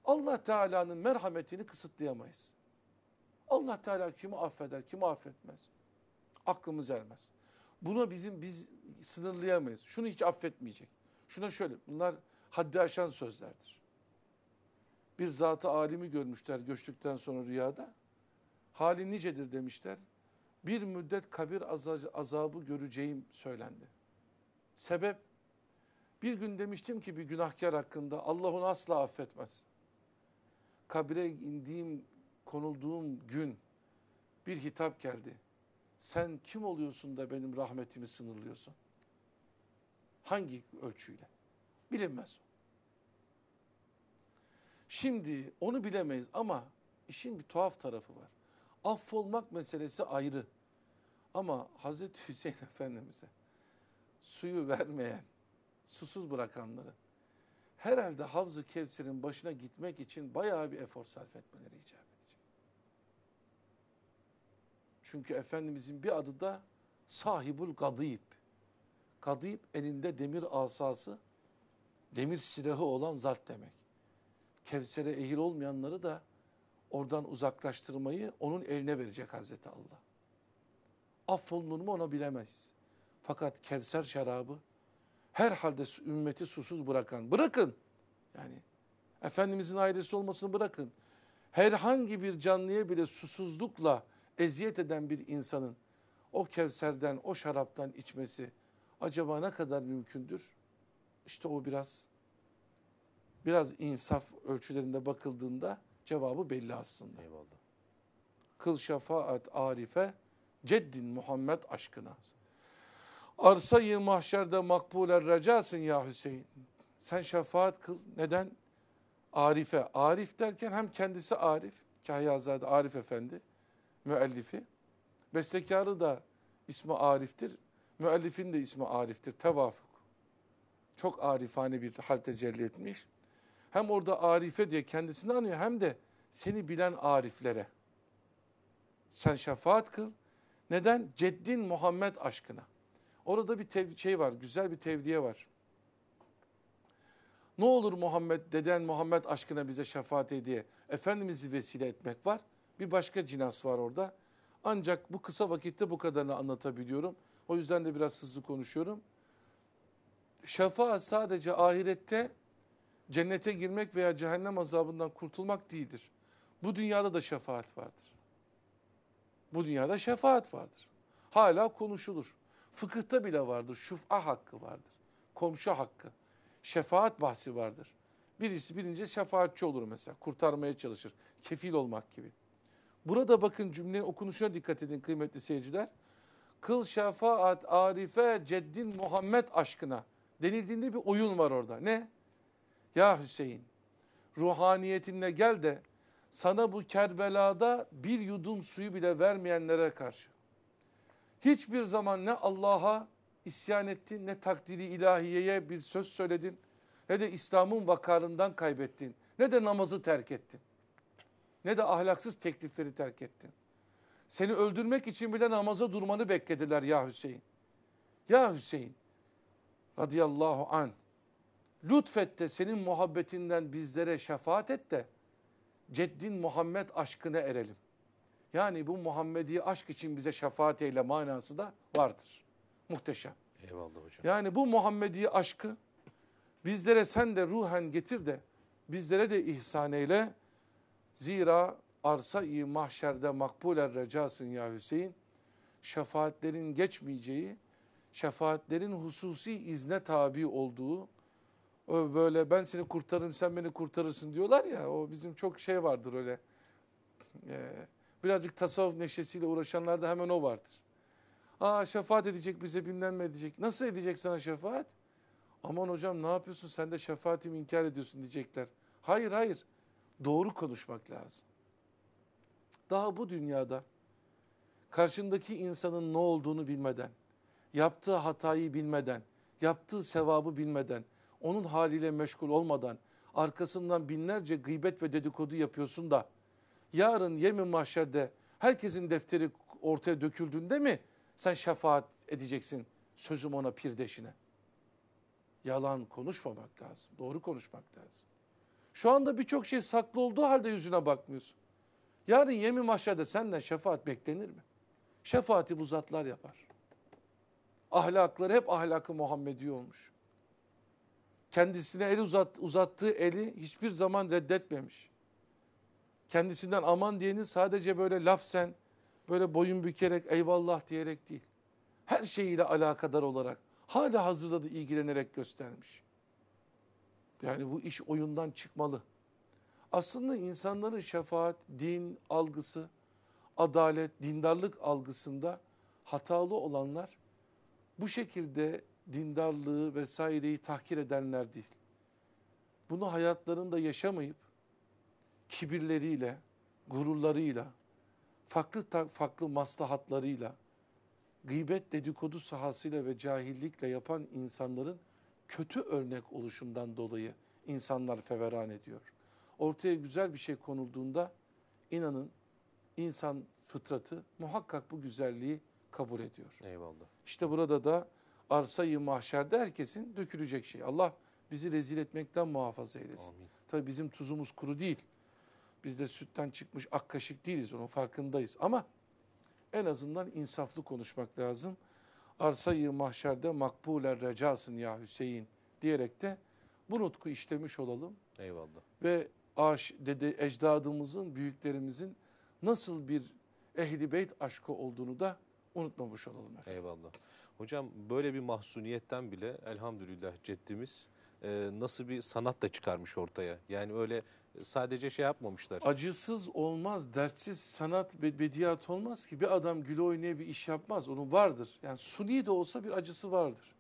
Allah Teala'nın merhametini kısıtlayamayız. Allah Teala kimi affeder, kimi affetmez. Aklımız ermez. Buna bizim biz sınırlayamayız. Şunu hiç affetmeyecek. Şuna şöyle, bunlar haddi aşan sözlerdir. Bir zatı alimi görmüşler göçtükten sonra rüyada. Hali nicedir demişler. Bir müddet kabir azabı göreceğim söylendi. Sebep, bir gün demiştim ki bir günahkar hakkında Allah onu asla affetmez. Kabire indiğim, konulduğum gün bir hitap geldi sen kim oluyorsun da benim rahmetimi sınırlıyorsun? Hangi ölçüyle? Bilinmez o. Şimdi onu bilemeyiz ama işin bir tuhaf tarafı var. Affolmak meselesi ayrı. Ama Hazreti Hüseyin Efendimiz'e suyu vermeyen, susuz bırakanları herhalde Havz-ı Kevser'in başına gitmek için bayağı bir efor sarf etmeleri icap çünkü Efendimizin bir adı da sahibul gadib. Gadib elinde demir asası, demir silahı olan zat demek. Kevser'e ehil olmayanları da oradan uzaklaştırmayı onun eline verecek Hazreti Allah. Affolunur mu ona bilemeyiz. Fakat Kevser şarabı herhalde ümmeti susuz bırakan, bırakın yani Efendimizin ailesi olmasını bırakın. Herhangi bir canlıya bile susuzlukla eziyet eden bir insanın o kevserden, o şaraptan içmesi acaba ne kadar mümkündür? İşte o biraz biraz insaf ölçülerinde bakıldığında cevabı belli aslında. Eyvallah. Kıl şefaat arife ceddin Muhammed aşkına. Arsayı mahşerde makbuler recasın ya Hüseyin. Sen şefaat kıl. Neden? Arife. Arif derken hem kendisi Arif, Kahyazade Arif Efendi müellifi. Bestekarı da ismi Arif'tir. Müellifin de ismi Arif'tir. Tevafuk. Çok arifane bir hal tecelli etmiş. Hem orada Arife diye kendisini anıyor hem de seni bilen ariflere. Sen şefaat kıl. Neden? Ceddin Muhammed aşkına. Orada bir şey var, güzel bir tevdiye var. Ne olur Muhammed, deden Muhammed aşkına bize şefaat ediye. Efendimiz'i vesile etmek var. Bir başka cinas var orada. Ancak bu kısa vakitte bu kadarını anlatabiliyorum. O yüzden de biraz hızlı konuşuyorum. Şefaat sadece ahirette cennete girmek veya cehennem azabından kurtulmak değildir. Bu dünyada da şefaat vardır. Bu dünyada şefaat vardır. Hala konuşulur. Fıkıhta bile vardır. Şufa hakkı vardır. Komşu hakkı. Şefaat bahsi vardır. Birisi birinci şefaatçi olur mesela. Kurtarmaya çalışır. Kefil olmak gibi. Burada bakın cümlenin okunuşuna dikkat edin kıymetli seyirciler. Kıl şefaat arife ceddin Muhammed aşkına denildiğinde bir oyun var orada. Ne? Ya Hüseyin ruhaniyetinle gel de sana bu Kerbela'da bir yudum suyu bile vermeyenlere karşı. Hiçbir zaman ne Allah'a isyan ettin ne takdiri ilahiyeye bir söz söyledin ne de İslam'ın vakarından kaybettin ne de namazı terk ettin ne de ahlaksız teklifleri terk ettin. Seni öldürmek için bile namaza durmanı beklediler ya Hüseyin. Ya Hüseyin radıyallahu an lütfet de senin muhabbetinden bizlere şefaat et de ceddin Muhammed aşkına erelim. Yani bu Muhammedi aşk için bize şefaat eyle manası da vardır. Muhteşem. Eyvallah hocam. Yani bu Muhammedi aşkı bizlere sen de ruhen getir de bizlere de ihsan eyle. Zira arsa-i mahşerde makbuler recasın ya Hüseyin, şefaatlerin geçmeyeceği, şefaatlerin hususi izne tabi olduğu, böyle ben seni kurtarırım sen beni kurtarırsın diyorlar ya, o bizim çok şey vardır öyle. Ee, birazcık tasavvuf neşesiyle uğraşanlarda hemen o vardır. Aa şefaat edecek bize bilmem edecek. Nasıl edecek sana şefaat? Aman hocam ne yapıyorsun sen de şefaatimi inkar ediyorsun diyecekler. Hayır hayır doğru konuşmak lazım. Daha bu dünyada karşındaki insanın ne olduğunu bilmeden, yaptığı hatayı bilmeden, yaptığı sevabı bilmeden, onun haliyle meşgul olmadan, arkasından binlerce gıybet ve dedikodu yapıyorsun da, yarın yemin mahşerde herkesin defteri ortaya döküldüğünde mi sen şefaat edeceksin sözüm ona pirdeşine? Yalan konuşmamak lazım, doğru konuşmak lazım. Şu anda birçok şey saklı olduğu halde yüzüne bakmıyorsun. Yarın yemi mahşerde senden şefaat beklenir mi? Şefaati bu zatlar yapar. Ahlakları hep ahlakı Muhammedi olmuş. Kendisine el uzat, uzattığı eli hiçbir zaman reddetmemiş. Kendisinden aman diyenin sadece böyle laf sen böyle boyun bükerek eyvallah diyerek değil. Her şeyiyle alakadar olarak, hala hazırda da ilgilenerek göstermiş. Yani bu iş oyundan çıkmalı. Aslında insanların şefaat, din algısı, adalet, dindarlık algısında hatalı olanlar bu şekilde dindarlığı vesaireyi tahkir edenler değil. Bunu hayatlarında yaşamayıp kibirleriyle, gururlarıyla, farklı farklı maslahatlarıyla, gıybet dedikodu sahasıyla ve cahillikle yapan insanların kötü örnek oluşundan dolayı insanlar feveran ediyor. Ortaya güzel bir şey konulduğunda inanın insan fıtratı muhakkak bu güzelliği kabul ediyor. Eyvallah. İşte burada da arsayı mahşerde herkesin dökülecek şey. Allah bizi rezil etmekten muhafaza eylesin. Amin. Tabii bizim tuzumuz kuru değil. Biz de sütten çıkmış ak kaşık değiliz onun farkındayız. Ama en azından insaflı konuşmak lazım arsayı mahşerde makbuler recasın ya Hüseyin diyerek de bu nutku işlemiş olalım. Eyvallah. Ve aş, dede, ecdadımızın, büyüklerimizin nasıl bir ehli beyt aşkı olduğunu da unutmamış olalım. Efendim. Eyvallah. Hocam böyle bir mahsuniyetten bile elhamdülillah ceddimiz e, nasıl bir sanat da çıkarmış ortaya. Yani öyle sadece şey yapmamışlar. Acısız olmaz, dertsiz sanat, bediyat olmaz ki. Bir adam gül oynaya bir iş yapmaz, onun vardır. Yani suni de olsa bir acısı vardır.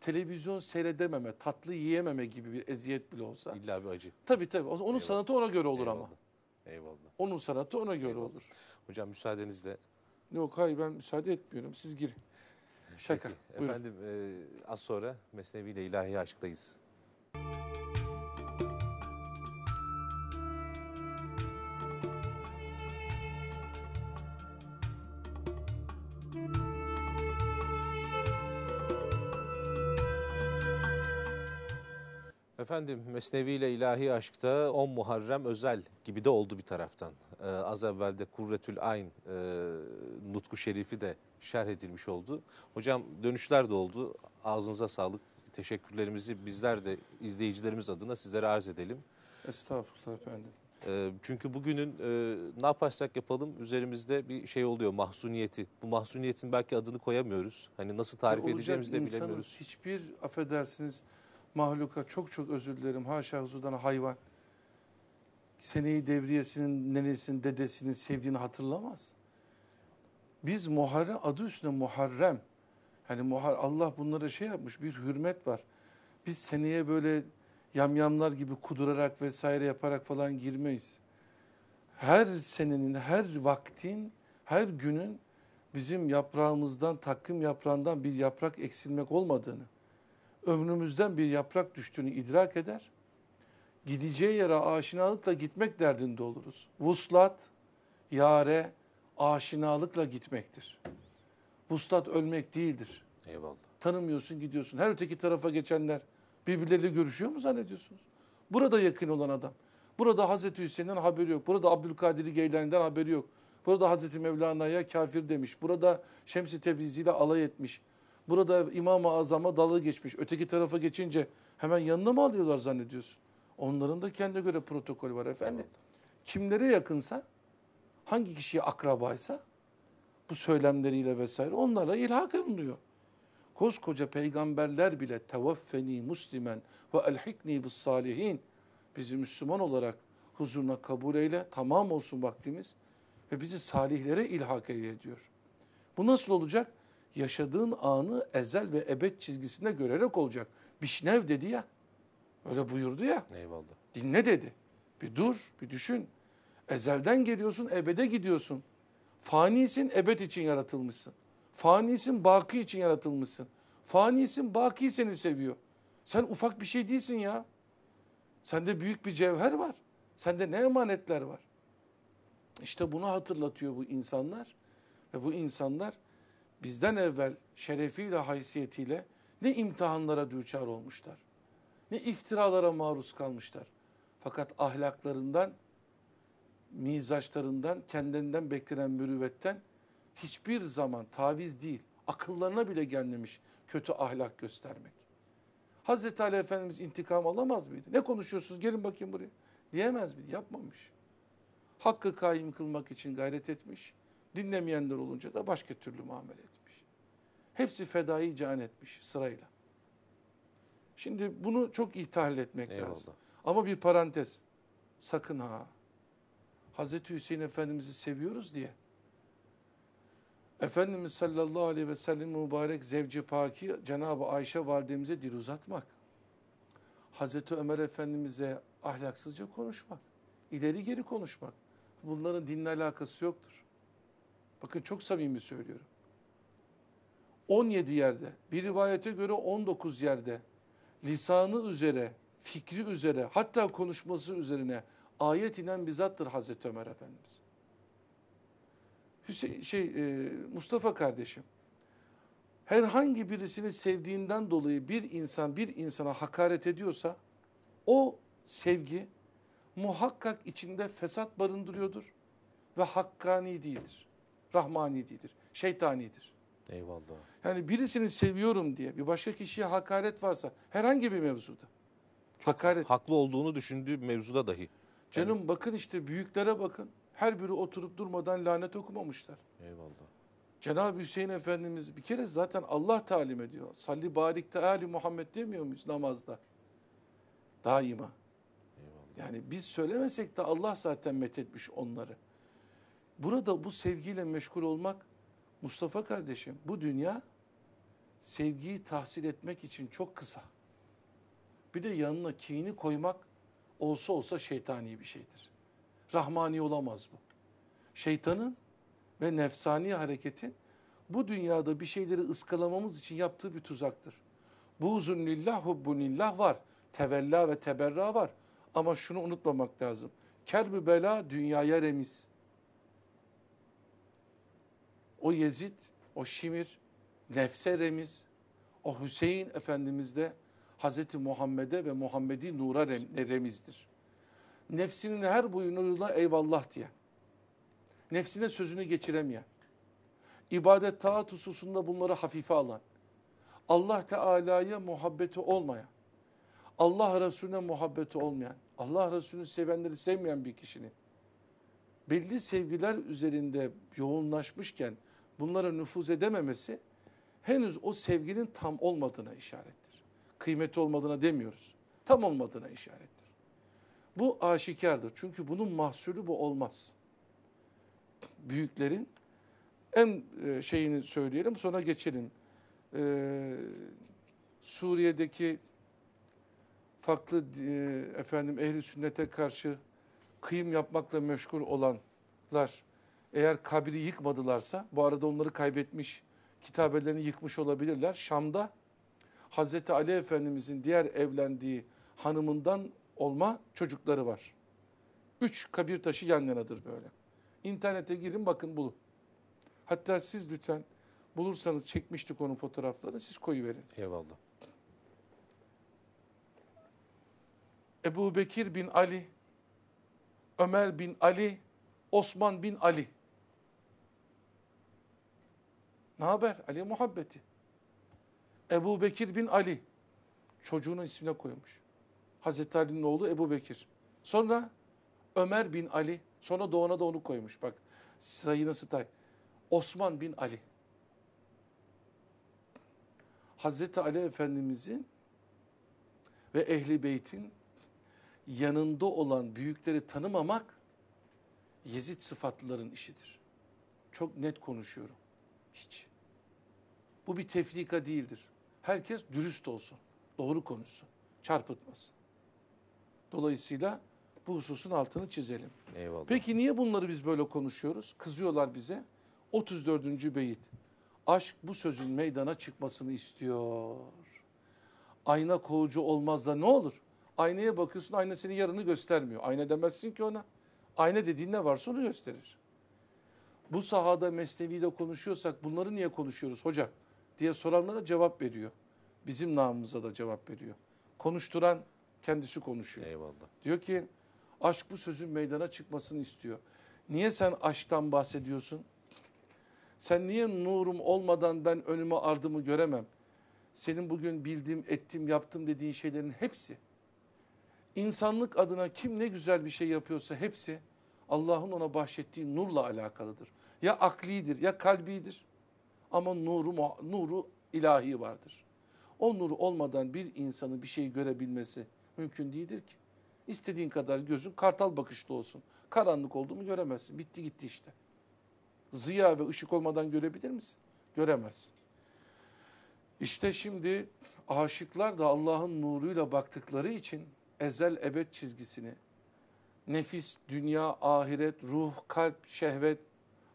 Televizyon seyredememe, tatlı yiyememe gibi bir eziyet bile olsa. İlla bir acı. Tabii tabii. Onun Eyvallah. sanatı ona göre olur Eyvallah. ama. Eyvallah. Onun sanatı ona göre Eyvallah. olur. Hocam müsaadenizle. Yok hayır ben müsaade etmiyorum. Siz girin. Şaka. Peki, efendim e, az sonra Mesnevi ile İlahi Aşk'tayız. Efendim Mesnevi ile İlahi Aşk'ta 10 Muharrem Özel gibi de oldu bir taraftan. Ee, az evvel de Kurretül Ayn e, Nutku Şerif'i de şerh edilmiş oldu. Hocam dönüşler de oldu. Ağzınıza sağlık. Teşekkürlerimizi bizler de izleyicilerimiz adına sizlere arz edelim. Estağfurullah efendim. E, çünkü bugünün e, ne yaparsak yapalım üzerimizde bir şey oluyor mahzuniyeti. Bu mahzuniyetin belki adını koyamıyoruz. Hani nasıl tarif edeceğimizi de bilemiyoruz. Hiçbir affedersiniz mahluka çok çok özür dilerim. Haşa huzurdan hayvan. Seneyi devriyesinin, nenesinin, dedesinin sevdiğini hatırlamaz. Biz Muharrem, adı üstüne Muharrem. Hani Muhar, Allah bunlara şey yapmış, bir hürmet var. Biz seneye böyle yamyamlar gibi kudurarak vesaire yaparak falan girmeyiz. Her senenin, her vaktin, her günün bizim yaprağımızdan, takvim yaprağından bir yaprak eksilmek olmadığını, ömrümüzden bir yaprak düştüğünü idrak eder. Gideceği yere aşinalıkla gitmek derdinde oluruz. Vuslat, yare, aşinalıkla gitmektir. Vuslat ölmek değildir. Eyvallah. Tanımıyorsun gidiyorsun. Her öteki tarafa geçenler birbirleriyle görüşüyor mu zannediyorsunuz? Burada yakın olan adam. Burada Hazreti Hüseyin'den haberi yok. Burada Abdülkadir Geylani'den haberi yok. Burada Hazreti Mevlana'ya kafir demiş. Burada şemsi i Tebrizi ile alay etmiş. Burada İmam-ı Azam'a dalı geçmiş. Öteki tarafa geçince hemen yanına mı alıyorlar zannediyorsun? Onların da kendine göre protokol var efendim. Kimlere yakınsa, hangi kişiye akrabaysa bu söylemleriyle vesaire onlara ilhak ediliyor. Koskoca peygamberler bile tevaffeni muslimen ve elhikni bis salihin bizi Müslüman olarak huzuruna kabul eyle, tamam olsun vaktimiz ve bizi salihlere ilhak eyle diyor. Bu nasıl olacak? yaşadığın anı ezel ve ebed çizgisinde görerek olacak. Bişnev dedi ya. Öyle buyurdu ya. Eyvallah. Dinle dedi. Bir dur, bir düşün. Ezelden geliyorsun, ebede gidiyorsun. Fanisin, ebed için yaratılmışsın. Fanisin, baki için yaratılmışsın. Fanisin, baki seni seviyor. Sen ufak bir şey değilsin ya. Sende büyük bir cevher var. Sende ne emanetler var? İşte bunu hatırlatıyor bu insanlar. Ve bu insanlar bizden evvel şerefiyle, haysiyetiyle ne imtihanlara düçar olmuşlar, ne iftiralara maruz kalmışlar. Fakat ahlaklarından, mizaçlarından, kendinden beklenen mürüvvetten hiçbir zaman taviz değil, akıllarına bile gelmemiş kötü ahlak göstermek. Hazreti Ali Efendimiz intikam alamaz mıydı? Ne konuşuyorsunuz gelin bakayım buraya. Diyemez miydi? Yapmamış. Hakkı kaim kılmak için gayret etmiş Dinlemeyenler olunca da başka türlü muamele etmiş. Hepsi fedai can etmiş sırayla. Şimdi bunu çok iyi etmek Eyvallah. lazım. Ama bir parantez. Sakın ha. Hazreti Hüseyin Efendimiz'i seviyoruz diye. Efendimiz sallallahu aleyhi ve sellem mübarek zevci paki Cenab-ı Ayşe validemize dil uzatmak. Hazreti Ömer Efendimiz'e ahlaksızca konuşmak. ileri geri konuşmak. Bunların dinle alakası yoktur. Bakın çok samimi söylüyorum. 17 yerde, bir rivayete göre 19 yerde lisanı üzere, fikri üzere, hatta konuşması üzerine ayet inen bir zattır Hazreti Ömer Efendimiz. Hüseyin, şey, e, Mustafa kardeşim, herhangi birisini sevdiğinden dolayı bir insan bir insana hakaret ediyorsa, o sevgi muhakkak içinde fesat barındırıyordur ve hakkani değildir. Rahmani'dir, Şeytanidir. Eyvallah. Yani birisini seviyorum diye bir başka kişiye hakaret varsa herhangi bir mevzuda. Çok hakaret. Haklı olduğunu düşündüğü mevzuda dahi. Canım yani... bakın işte büyüklere bakın. Her biri oturup durmadan lanet okumamışlar. Eyvallah. Cenab-ı Hüseyin Efendimiz bir kere zaten Allah talim ediyor. Salli barikte Ali Muhammed demiyor muyuz namazda? Daima. Eyvallah. Yani biz söylemesek de Allah zaten methetmiş onları. Burada bu sevgiyle meşgul olmak Mustafa kardeşim bu dünya sevgiyi tahsil etmek için çok kısa. Bir de yanına kini koymak olsa olsa şeytani bir şeydir. Rahmani olamaz bu. Şeytanın ve nefsani hareketin bu dünyada bir şeyleri ıskalamamız için yaptığı bir tuzaktır. Buğzun lillah, hubbun lillah var. Tevella ve teberra var. Ama şunu unutmamak lazım. Kerbü bela dünyaya remiz o Yezid, o Şimir, Nefseremiz, o Hüseyin Efendimiz de Hazreti Muhammed'e ve Muhammed'i Nur'a remizdir. Nefsinin her boyunluğuna eyvallah diye. Nefsine sözünü geçiremeyen, ibadet taat hususunda bunları hafife alan, Allah Teala'ya muhabbeti olmayan, Allah Resulüne muhabbeti olmayan, Allah Resulü sevenleri sevmeyen bir kişinin belli sevgiler üzerinde yoğunlaşmışken bunlara nüfuz edememesi henüz o sevginin tam olmadığına işarettir. Kıymeti olmadığına demiyoruz. Tam olmadığına işarettir. Bu aşikardır. Çünkü bunun mahsulü bu olmaz. Büyüklerin en e, şeyini söyleyelim sonra geçelim. Ee, Suriye'deki farklı e, efendim ehli sünnete karşı kıyım yapmakla meşgul olanlar eğer kabiri yıkmadılarsa, bu arada onları kaybetmiş, kitabelerini yıkmış olabilirler. Şam'da Hazreti Ali Efendimizin diğer evlendiği hanımından olma çocukları var. Üç kabir taşı yan yanadır böyle. İnternete girin bakın bulun. Hatta siz lütfen bulursanız çekmiştik onun fotoğraflarını siz koyuverin. Eyvallah. Ebu Bekir bin Ali, Ömer bin Ali, Osman bin Ali. Ne haber? Ali muhabbeti. Ebu Bekir bin Ali. Çocuğunun ismine koymuş. Hazreti Ali'nin oğlu Ebu Bekir. Sonra Ömer bin Ali. Sonra doğana da onu koymuş. Bak sayı nasıl tay. Osman bin Ali. Hazreti Ali Efendimizin ve Ehli Beyt'in yanında olan büyükleri tanımamak Yezid sıfatlıların işidir. Çok net konuşuyorum. Hiç. Bu bir tefrika değildir. Herkes dürüst olsun, doğru konuşsun, çarpıtmasın. Dolayısıyla bu hususun altını çizelim. Eyvallah. Peki niye bunları biz böyle konuşuyoruz? Kızıyorlar bize. 34. beyit. Aşk bu sözün meydana çıkmasını istiyor. Ayna kovucu olmaz da ne olur? Aynaya bakıyorsun ayna senin yarını göstermiyor. Ayna demezsin ki ona. Ayna dediğin ne varsa onu gösterir bu sahada mesnevi de konuşuyorsak bunları niye konuşuyoruz hoca diye soranlara cevap veriyor. Bizim namımıza da cevap veriyor. Konuşturan kendisi konuşuyor. Eyvallah. Diyor ki aşk bu sözün meydana çıkmasını istiyor. Niye sen aşktan bahsediyorsun? Sen niye nurum olmadan ben önümü ardımı göremem? Senin bugün bildiğim, ettim, yaptım dediğin şeylerin hepsi. İnsanlık adına kim ne güzel bir şey yapıyorsa hepsi Allah'ın ona bahşettiği nurla alakalıdır. Ya aklidir ya kalbidir. Ama nuru, nuru ilahi vardır. O nur olmadan bir insanın bir şey görebilmesi mümkün değildir ki. İstediğin kadar gözün kartal bakışlı olsun. Karanlık olduğumu göremezsin. Bitti gitti işte. Ziya ve ışık olmadan görebilir misin? Göremezsin. İşte şimdi aşıklar da Allah'ın nuruyla baktıkları için ezel ebed çizgisini, nefis, dünya, ahiret, ruh, kalp, şehvet,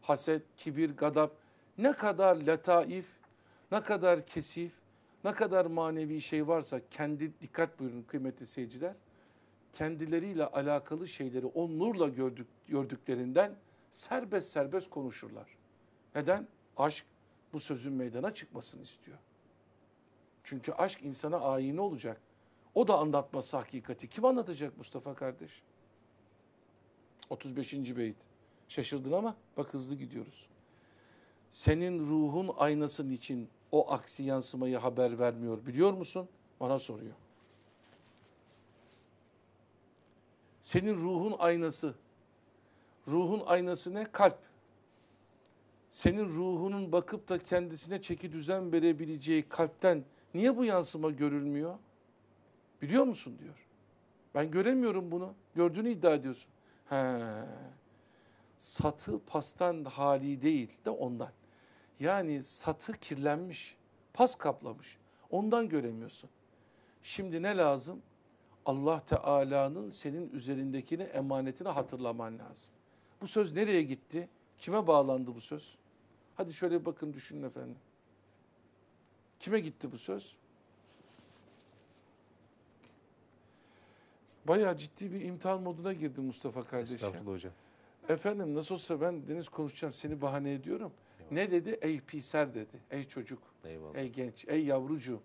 haset, kibir, gadap ne kadar letaif, ne kadar kesif, ne kadar manevi şey varsa kendi dikkat buyurun kıymetli seyirciler. Kendileriyle alakalı şeyleri o nurla gördük, gördüklerinden serbest serbest konuşurlar. Neden? Aşk bu sözün meydana çıkmasını istiyor. Çünkü aşk insana ayini olacak. O da anlatması hakikati. Kim anlatacak Mustafa kardeş? 35. beyt. Şaşırdın ama bak hızlı gidiyoruz. Senin ruhun aynasın için o aksi yansımayı haber vermiyor biliyor musun? Bana soruyor. Senin ruhun aynası. Ruhun aynası ne? Kalp. Senin ruhunun bakıp da kendisine çeki düzen verebileceği kalpten niye bu yansıma görülmüyor? Biliyor musun diyor. Ben göremiyorum bunu. Gördüğünü iddia ediyorsun. He. Satı pastan hali değil de ondan. Yani satı kirlenmiş, pas kaplamış. Ondan göremiyorsun. Şimdi ne lazım? Allah Teala'nın senin üzerindekini, emanetini hatırlaman lazım. Bu söz nereye gitti? Kime bağlandı bu söz? Hadi şöyle bir bakın düşünün efendim. Kime gitti bu söz? bayağı ciddi bir imtihan moduna girdi Mustafa kardeşim. Estağfurullah hocam. Efendim nasıl olsa ben Deniz konuşacağım seni bahane ediyorum. Eyvallah. Ne dedi? Ey piser dedi. Ey çocuk. Eyvallah. Ey genç. Ey yavrucu.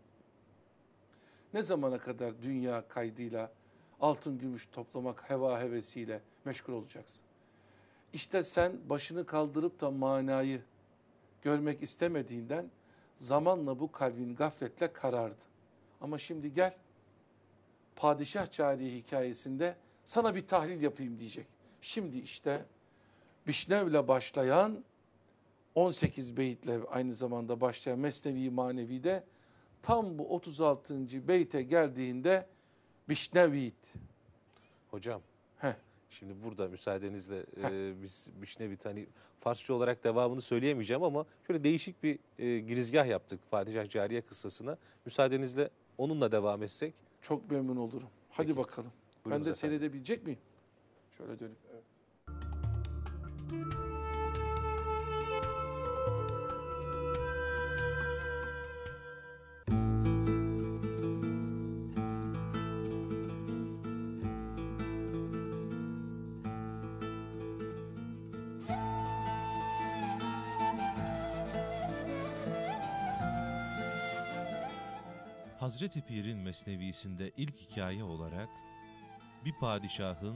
Ne zamana kadar dünya kaydıyla altın gümüş toplamak heva hevesiyle meşgul olacaksın? İşte sen başını kaldırıp da manayı görmek istemediğinden zamanla bu kalbin gafletle karardı. Ama şimdi gel Padişah Cariye hikayesinde sana bir tahlil yapayım diyecek. Şimdi işte Bişnev'le başlayan 18 beyitle aynı zamanda başlayan Mesnevi manevi de tam bu 36. beyte geldiğinde Bişnevit. Hocam. Heh. Şimdi burada müsaadenizle e, biz Bişnevit hani Farsça olarak devamını söyleyemeyeceğim ama şöyle değişik bir e, girizgah yaptık Padişah Cariye kıssasına. Müsaadenizle onunla devam etsek. Çok memnun olurum. Hadi Peki. bakalım. Buyurunuz ben de efendim. seyredebilecek miyim? Şöyle dönüp. Evet. Hazreti Pir'in mesnevisinde ilk hikaye olarak bir padişahın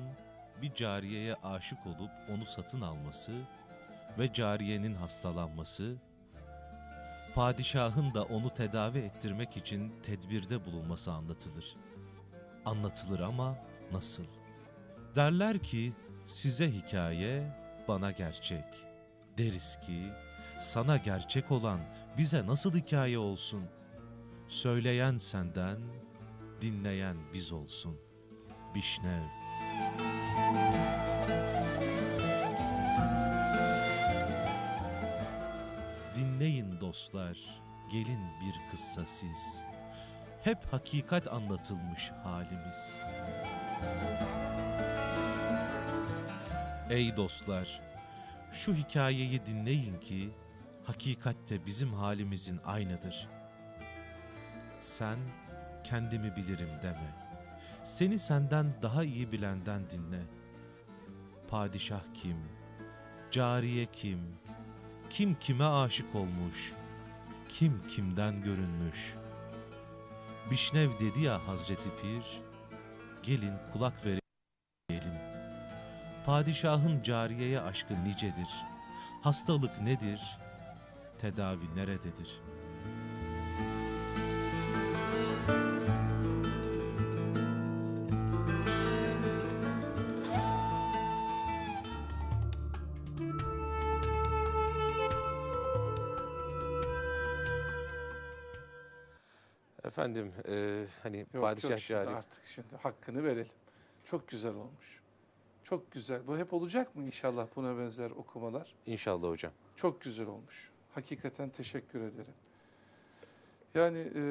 bir cariyeye aşık olup onu satın alması ve cariyenin hastalanması, padişahın da onu tedavi ettirmek için tedbirde bulunması anlatılır. Anlatılır ama nasıl? Derler ki size hikaye, bana gerçek. Deriz ki sana gerçek olan bize nasıl hikaye olsun?'' Söyleyen senden, dinleyen biz olsun. Bişnev Dinleyin dostlar, gelin bir kıssa siz. Hep hakikat anlatılmış halimiz. Ey dostlar, şu hikayeyi dinleyin ki hakikatte bizim halimizin aynıdır.'' sen kendimi bilirim deme. Seni senden daha iyi bilenden dinle. Padişah kim? Cariye kim? Kim kime aşık olmuş? Kim kimden görünmüş? Bişnev dedi ya Hazreti Pir, gelin kulak verelim. Padişahın cariyeye aşkı nicedir. Hastalık nedir? Tedavi nerededir?'' efendim e, hani yok, padişah yok, şimdi artık şimdi hakkını verelim. Çok güzel olmuş. Çok güzel. Bu hep olacak mı inşallah buna benzer okumalar? İnşallah hocam. Çok güzel olmuş. Hakikaten teşekkür ederim. Yani e,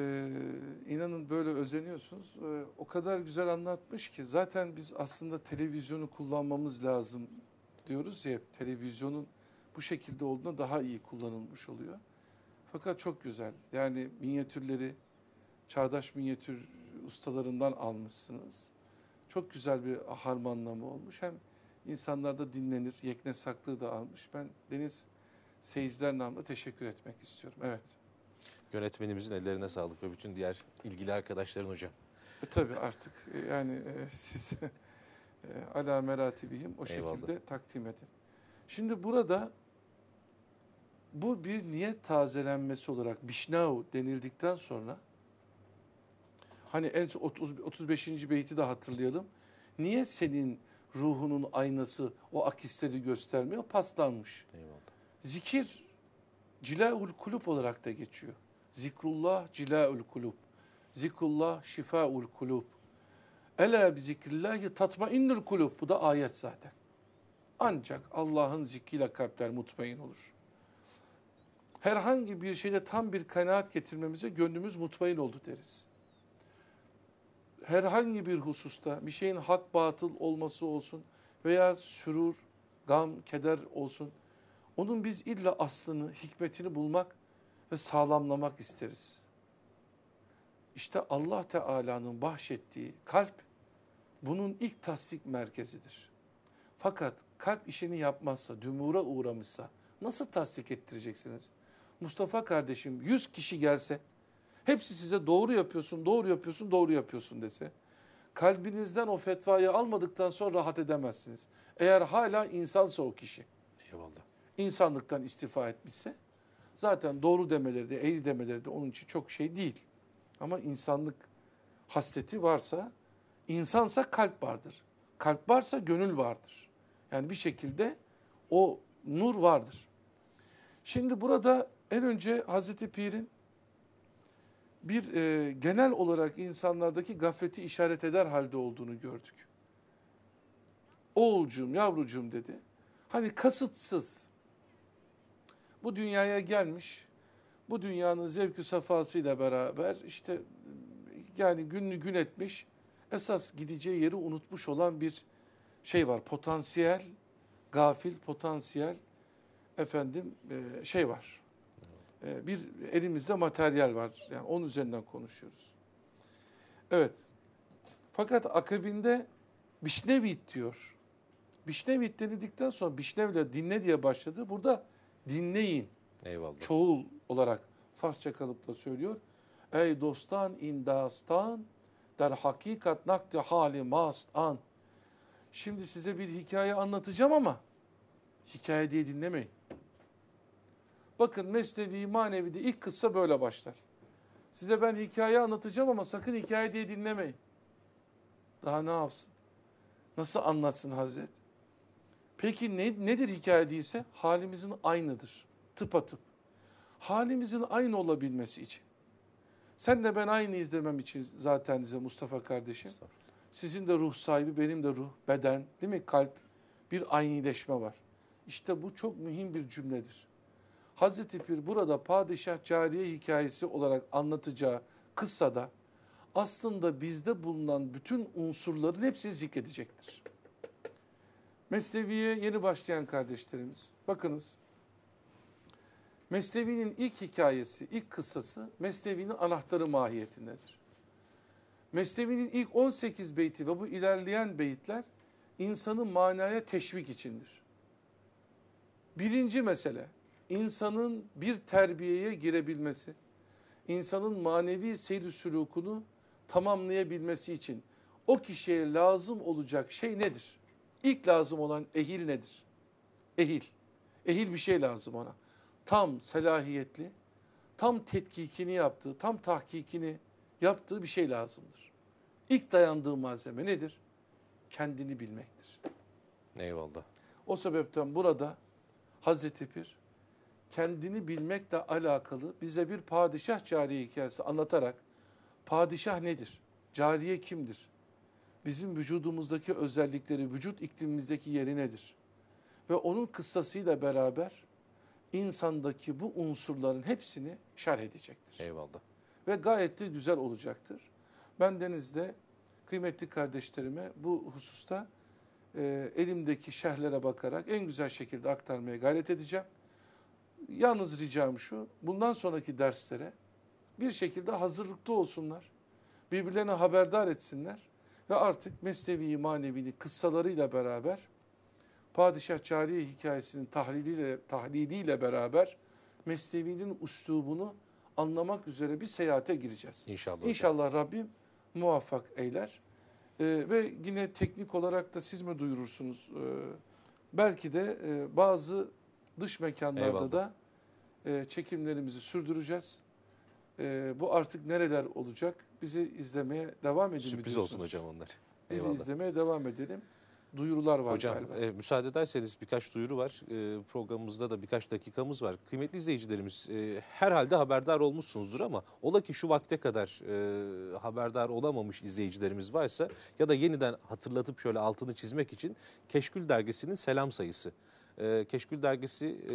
inanın böyle özeniyorsunuz. E, o kadar güzel anlatmış ki zaten biz aslında televizyonu kullanmamız lazım diyoruz ya televizyonun bu şekilde olduğuna daha iyi kullanılmış oluyor. Fakat çok güzel. Yani minyatürleri, çağdaş minyatür ustalarından almışsınız. Çok güzel bir harmanlama olmuş. Hem insanlarda dinlenir, yekne saklığı da almış. Ben Deniz seyirciler namına teşekkür etmek istiyorum. Evet. Yönetmenimizin ellerine sağlık ve bütün diğer ilgili arkadaşların hocam. E, tabii artık e, yani e, siz e, ala meratibihim o Eyvallah. şekilde takdim edin. Şimdi burada bu bir niyet tazelenmesi olarak bişnau denildikten sonra Hani en son 30, 35. beyti de hatırlayalım. Niye senin ruhunun aynası o akisleri göstermiyor? Paslanmış. Eyvallah. Zikir cilaul kulup olarak da geçiyor. Zikrullah cilaul kulup. Zikrullah şifaul kulup. Ela bi zikrillahi tatmainnul kulup. Bu da ayet zaten. Ancak Allah'ın zikriyle kalpler mutmain olur. Herhangi bir şeyde tam bir kanaat getirmemize gönlümüz mutmain oldu deriz herhangi bir hususta bir şeyin hak batıl olması olsun veya sürur, gam, keder olsun. Onun biz illa aslını, hikmetini bulmak ve sağlamlamak isteriz. İşte Allah Teala'nın bahşettiği kalp bunun ilk tasdik merkezidir. Fakat kalp işini yapmazsa, dümura uğramışsa nasıl tasdik ettireceksiniz? Mustafa kardeşim 100 kişi gelse Hepsi size doğru yapıyorsun, doğru yapıyorsun, doğru yapıyorsun dese. Kalbinizden o fetvayı almadıktan sonra rahat edemezsiniz. Eğer hala insansa o kişi. Eyvallah. İnsanlıktan istifa etmişse zaten doğru demeleri de eğri demeleri de onun için çok şey değil. Ama insanlık hasreti varsa, insansa kalp vardır. Kalp varsa gönül vardır. Yani bir şekilde o nur vardır. Şimdi burada en önce Hazreti Pir'in bir e, genel olarak insanlardaki gafleti işaret eder halde olduğunu gördük. Oğulcum, yavrucum dedi. Hani kasıtsız. Bu dünyaya gelmiş, bu dünyanın zevkü safasıyla beraber işte yani günlü gün etmiş, esas gideceği yeri unutmuş olan bir şey var. Potansiyel, gafil potansiyel efendim e, şey var ee, bir elimizde materyal var. Yani onun üzerinden konuşuyoruz. Evet. Fakat akabinde Bişnevit diyor. Bişnevit denildikten sonra Bişnevle dinle diye başladı. Burada dinleyin. Eyvallah. Çoğul olarak Farsça kalıpta söylüyor. Ey dostan indastan der hakikat nakdi hali mast an. Şimdi size bir hikaye anlatacağım ama hikaye diye dinlemeyin. Bakın Mesnevi Manevi'de ilk kıssa böyle başlar. Size ben hikaye anlatacağım ama sakın hikaye diye dinlemeyin. Daha ne yapsın? Nasıl anlatsın Hazret? Peki ne, nedir hikaye değilse? Halimizin aynıdır. Tıpatıp. Halimizin aynı olabilmesi için. Sen de ben aynı izlemem için zaten size Mustafa kardeşim. Sizin de ruh sahibi, benim de ruh, beden, değil mi? Kalp. Bir aynıleşme var. İşte bu çok mühim bir cümledir. Hazreti Pir burada padişah cariye hikayesi olarak anlatacağı kıssada aslında bizde bulunan bütün unsurların hepsini zikredecektir. Mesnevi'ye yeni başlayan kardeşlerimiz, bakınız. Mesnevi'nin ilk hikayesi, ilk kıssası Mesnevi'nin anahtarı mahiyetindedir. Mesnevi'nin ilk 18 beyti ve bu ilerleyen beyitler insanı manaya teşvik içindir. Birinci mesele, insanın bir terbiyeye girebilmesi, insanın manevi seyri sülukunu tamamlayabilmesi için o kişiye lazım olacak şey nedir? İlk lazım olan ehil nedir? Ehil. Ehil bir şey lazım ona. Tam selahiyetli, tam tetkikini yaptığı, tam tahkikini yaptığı bir şey lazımdır. İlk dayandığı malzeme nedir? Kendini bilmektir. Eyvallah. O sebepten burada Hazreti Pir kendini bilmekle alakalı bize bir padişah cariye hikayesi anlatarak padişah nedir? Cariye kimdir? Bizim vücudumuzdaki özellikleri, vücut iklimimizdeki yeri nedir? Ve onun kıssasıyla beraber insandaki bu unsurların hepsini şerh edecektir. Eyvallah. Ve gayet de güzel olacaktır. Ben denizde kıymetli kardeşlerime bu hususta e, elimdeki şerhlere bakarak en güzel şekilde aktarmaya gayret edeceğim. Yalnız ricam şu, bundan sonraki derslere bir şekilde hazırlıklı olsunlar. Birbirlerine haberdar etsinler. Ve artık mesnevi manevini kıssalarıyla beraber Padişah Cariye hikayesinin tahliliyle, tahliliyle beraber Mesnevi'nin üslubunu anlamak üzere bir seyahate gireceğiz. İnşallah. İnşallah hocam. Rabbim muvaffak eyler. Ee, ve yine teknik olarak da siz mi duyurursunuz? Ee, belki de e, bazı dış mekanlarda Eyvallah. da e, çekimlerimizi sürdüreceğiz. E, bu artık nereler olacak? Bizi izlemeye devam edin. Sürpriz olsun hocam onlar. Eyvallah. Bizi izlemeye devam edelim. Duyurular var Hocam, galiba. E, müsaade ederseniz birkaç duyuru var. E, programımızda da birkaç dakikamız var. Kıymetli izleyicilerimiz e, herhalde haberdar olmuşsunuzdur ama ola ki şu vakte kadar e, haberdar olamamış izleyicilerimiz varsa ya da yeniden hatırlatıp şöyle altını çizmek için Keşkül Dergisi'nin selam sayısı e, Keşkül Dergisi e,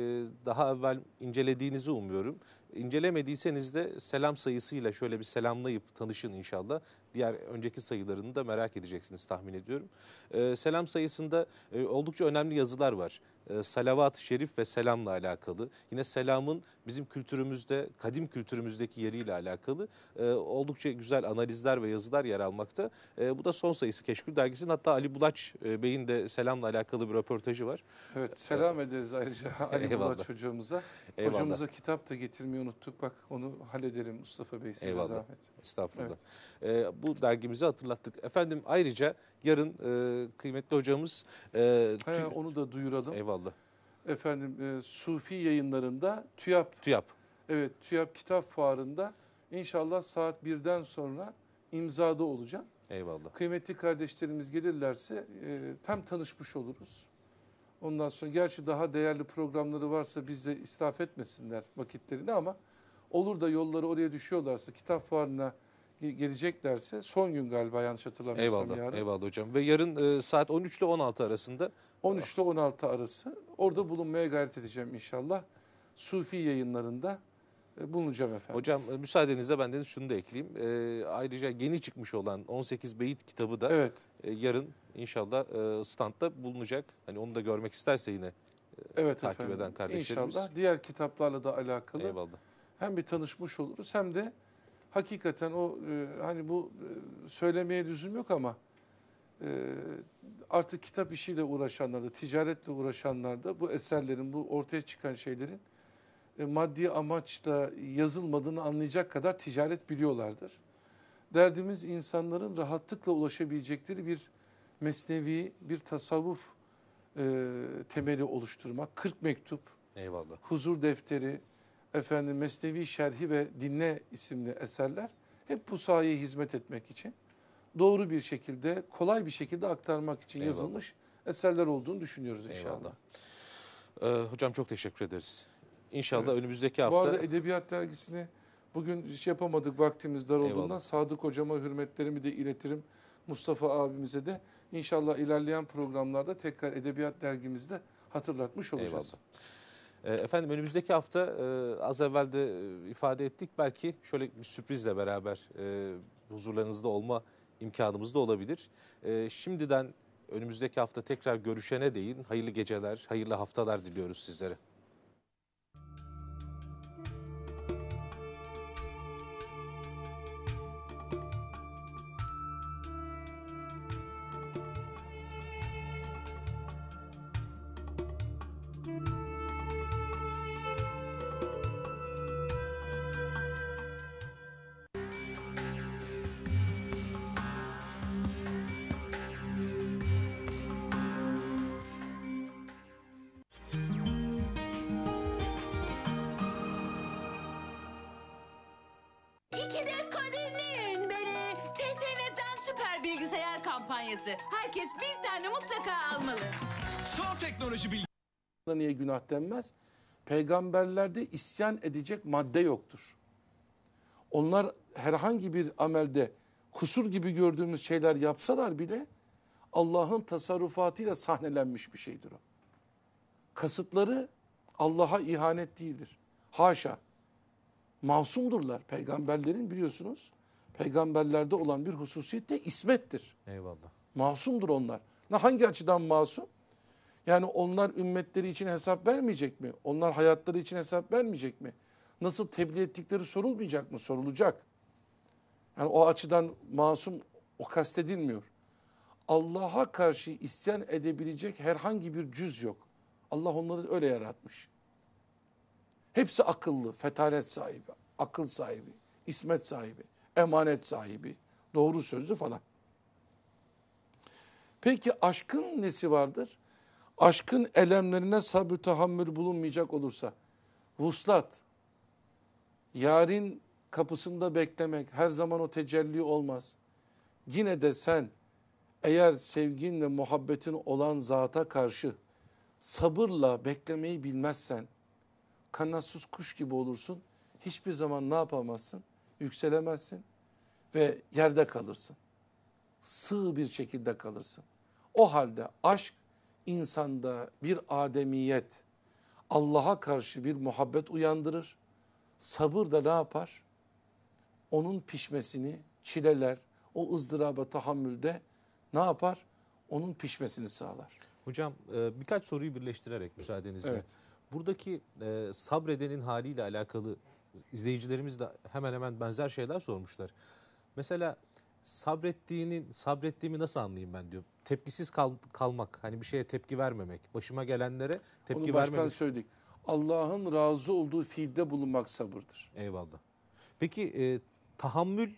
daha evvel incelediğinizi umuyorum. İncelemediyseniz de selam sayısıyla şöyle bir selamlayıp tanışın inşallah. Diğer önceki sayılarını da merak edeceksiniz tahmin ediyorum. E, selam sayısında e, oldukça önemli yazılar var. E, salavat-ı şerif ve selamla alakalı. Yine selamın bizim kültürümüzde, kadim kültürümüzdeki yeriyle alakalı e, oldukça güzel analizler ve yazılar yer almakta. E, bu da son sayısı Keşkül Dergisi'nin. Hatta Ali Bulaç e, Bey'in de selamla alakalı bir röportajı var. Evet, selam ederiz ayrıca Ali Eyvallah. Bulaç çocuğumuza Eyvallah. Hocamıza kitap da getirmeyi unuttuk. Bak onu hallederim Mustafa Bey size Eyvallah. zahmet. Estağfurullah. Evet. E, bu bu dergimizi hatırlattık. Efendim ayrıca yarın e, kıymetli hocamız... E, He, onu da duyuralım. Eyvallah. Efendim e, Sufi yayınlarında TÜYAP. TÜYAP. Evet TÜYAP Kitap Fuarı'nda inşallah saat birden sonra imzada olacağım. Eyvallah. Kıymetli kardeşlerimiz gelirlerse e, tam tanışmış oluruz. Ondan sonra gerçi daha değerli programları varsa biz de israf etmesinler vakitlerini ama olur da yolları oraya düşüyorlarsa kitap fuarına geleceklerse son gün galiba yanlış hatırlamıyorsam eyvallah, yarın. Eyvallah hocam ve yarın e, saat 13 ile 16 arasında. 13 ile 16 arası orada bulunmaya gayret edeceğim inşallah. Sufi yayınlarında e, bulunacağım efendim. Hocam e, müsaadenizle ben de şunu da ekleyeyim. E, ayrıca yeni çıkmış olan 18 Beyit kitabı da evet. e, yarın inşallah e, standta bulunacak. Hani onu da görmek isterse yine e, evet takip efendim. eden kardeşlerimiz. İnşallah diğer kitaplarla da alakalı. Eyvallah. Hem bir tanışmış oluruz hem de hakikaten o e, hani bu e, söylemeye lüzum yok ama e, artık kitap işiyle uğraşanlarda, ticaretle uğraşanlarda bu eserlerin, bu ortaya çıkan şeylerin e, maddi amaçla yazılmadığını anlayacak kadar ticaret biliyorlardır. Derdimiz insanların rahatlıkla ulaşabilecekleri bir mesnevi, bir tasavvuf e, temeli oluşturmak. 40 mektup, Eyvallah. huzur defteri, efendim Mesnevi Şerhi ve Dinle isimli eserler hep bu sahaya hizmet etmek için doğru bir şekilde, kolay bir şekilde aktarmak için Eyvallah. yazılmış eserler olduğunu düşünüyoruz inşallah. Ee, hocam çok teşekkür ederiz. İnşallah evet. önümüzdeki hafta... Bu arada Edebiyat Dergisi'ni bugün şey yapamadık vaktimiz dar olduğundan Eyvallah. Sadık Hocama hürmetlerimi de iletirim. Mustafa abimize de inşallah ilerleyen programlarda tekrar Edebiyat Dergimizde hatırlatmış olacağız. Eyvallah. Ee, efendim önümüzdeki hafta e, az evvel de e, ifade ettik belki şöyle bir sürprizle beraber e, huzurlarınızda olma imkanımız da olabilir. şimdiden önümüzdeki hafta tekrar görüşene değin hayırlı geceler, hayırlı haftalar diliyoruz sizlere. kampanyası. Herkes bir tane mutlaka almalı. Son teknoloji bilgi. Niye günah denmez? Peygamberlerde isyan edecek madde yoktur. Onlar herhangi bir amelde kusur gibi gördüğümüz şeyler yapsalar bile Allah'ın tasarrufatıyla sahnelenmiş bir şeydir o. Kasıtları Allah'a ihanet değildir. Haşa. Masumdurlar peygamberlerin biliyorsunuz peygamberlerde olan bir hususiyet de ismettir. Eyvallah. Masumdur onlar. Ne hangi açıdan masum? Yani onlar ümmetleri için hesap vermeyecek mi? Onlar hayatları için hesap vermeyecek mi? Nasıl tebliğ ettikleri sorulmayacak mı? Sorulacak. Yani o açıdan masum o kastedilmiyor. Allah'a karşı isyan edebilecek herhangi bir cüz yok. Allah onları öyle yaratmış. Hepsi akıllı, fetanet sahibi, akıl sahibi, ismet sahibi emanet sahibi, doğru sözlü falan. Peki aşkın nesi vardır? Aşkın elemlerine sabrı tahammül bulunmayacak olursa, vuslat, yarın kapısında beklemek, her zaman o tecelli olmaz. Yine de sen eğer sevgin ve muhabbetin olan zata karşı sabırla beklemeyi bilmezsen, kanatsız kuş gibi olursun, hiçbir zaman ne yapamazsın? yükselemezsin ve yerde kalırsın. Sığ bir şekilde kalırsın. O halde aşk insanda bir ademiyet, Allah'a karşı bir muhabbet uyandırır. Sabır da ne yapar? Onun pişmesini, çileler, o ızdıraba tahammülde ne yapar? Onun pişmesini sağlar. Hocam e, birkaç soruyu birleştirerek müsaadenizle. Evet. Buradaki e, sabredenin haliyle alakalı izleyicilerimiz de hemen hemen benzer şeyler sormuşlar. Mesela sabrettiğinin sabrettiğimi nasıl anlayayım ben diyor. Tepkisiz kal, kalmak, hani bir şeye tepki vermemek, başıma gelenlere tepki Onu baştan vermemek. söyledik. Allah'ın razı olduğu fiilde bulunmak sabırdır. Eyvallah. Peki e, tahammül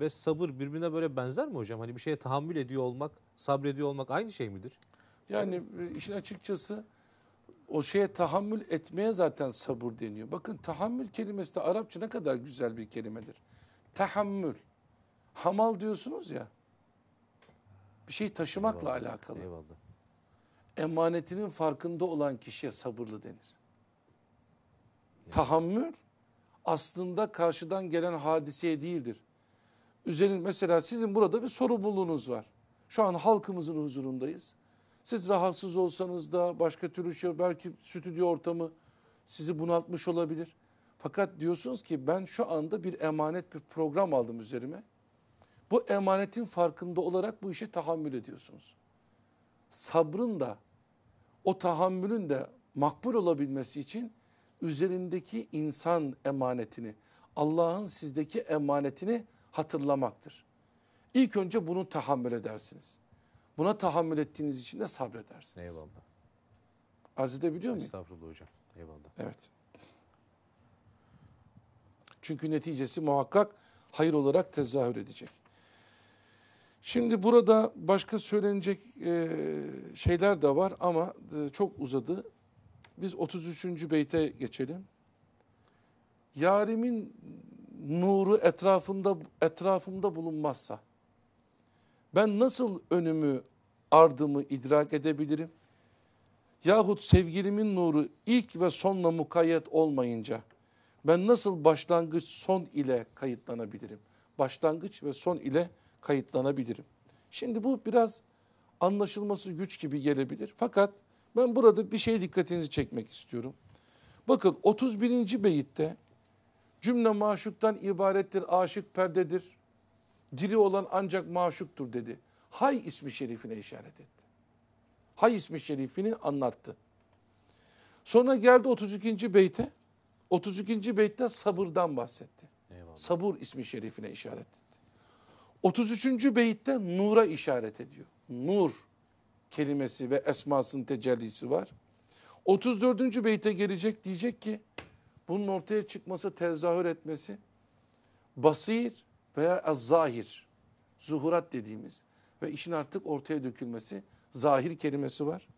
ve sabır birbirine böyle benzer mi hocam? Hani bir şeye tahammül ediyor olmak, sabrediyor olmak aynı şey midir? Yani e, işin açıkçası o şeye tahammül etmeye zaten sabır deniyor. Bakın tahammül kelimesi de Arapça ne kadar güzel bir kelimedir. Tahammül. Hamal diyorsunuz ya. Bir şey taşımakla eyvallah, alakalı. Eyvallah. Emanetinin farkında olan kişiye sabırlı denir. Eyvallah. Tahammül aslında karşıdan gelen hadiseye değildir. Üzerin mesela sizin burada bir sorumluluğunuz var. Şu an halkımızın huzurundayız. Siz rahatsız olsanız da başka türlü şey belki stüdyo ortamı sizi bunaltmış olabilir. Fakat diyorsunuz ki ben şu anda bir emanet bir program aldım üzerime. Bu emanetin farkında olarak bu işe tahammül ediyorsunuz. Sabrın da o tahammülün de makbul olabilmesi için üzerindeki insan emanetini, Allah'ın sizdeki emanetini hatırlamaktır. İlk önce bunu tahammül edersiniz. Buna tahammül ettiğiniz için de sabredersiniz. Eyvallah. Arz biliyor muyum? Estağfurullah hocam. Eyvallah. Evet. Çünkü neticesi muhakkak hayır olarak tezahür edecek. Şimdi burada başka söylenecek e, şeyler de var ama e, çok uzadı. Biz 33. beyte geçelim. Yarimin nuru etrafında etrafımda bulunmazsa ben nasıl önümü ardımı idrak edebilirim? Yahut sevgilimin nuru ilk ve sonla mukayyet olmayınca ben nasıl başlangıç son ile kayıtlanabilirim? Başlangıç ve son ile kayıtlanabilirim. Şimdi bu biraz anlaşılması güç gibi gelebilir. Fakat ben burada bir şey dikkatinizi çekmek istiyorum. Bakın 31. beyitte cümle maşuktan ibarettir, aşık perdedir diri olan ancak maşuktur dedi. Hay ismi şerifine işaret etti. Hay ismi şerifini anlattı. Sonra geldi 32. beyte. 32. beytte sabırdan bahsetti. Eyvallah. Sabır ismi şerifine işaret etti. 33. beyitte nura işaret ediyor. Nur kelimesi ve esmasının tecellisi var. 34. beyte gelecek diyecek ki bunun ortaya çıkması, tezahür etmesi basir veya az zahir, zuhurat dediğimiz ve işin artık ortaya dökülmesi, zahir kelimesi var.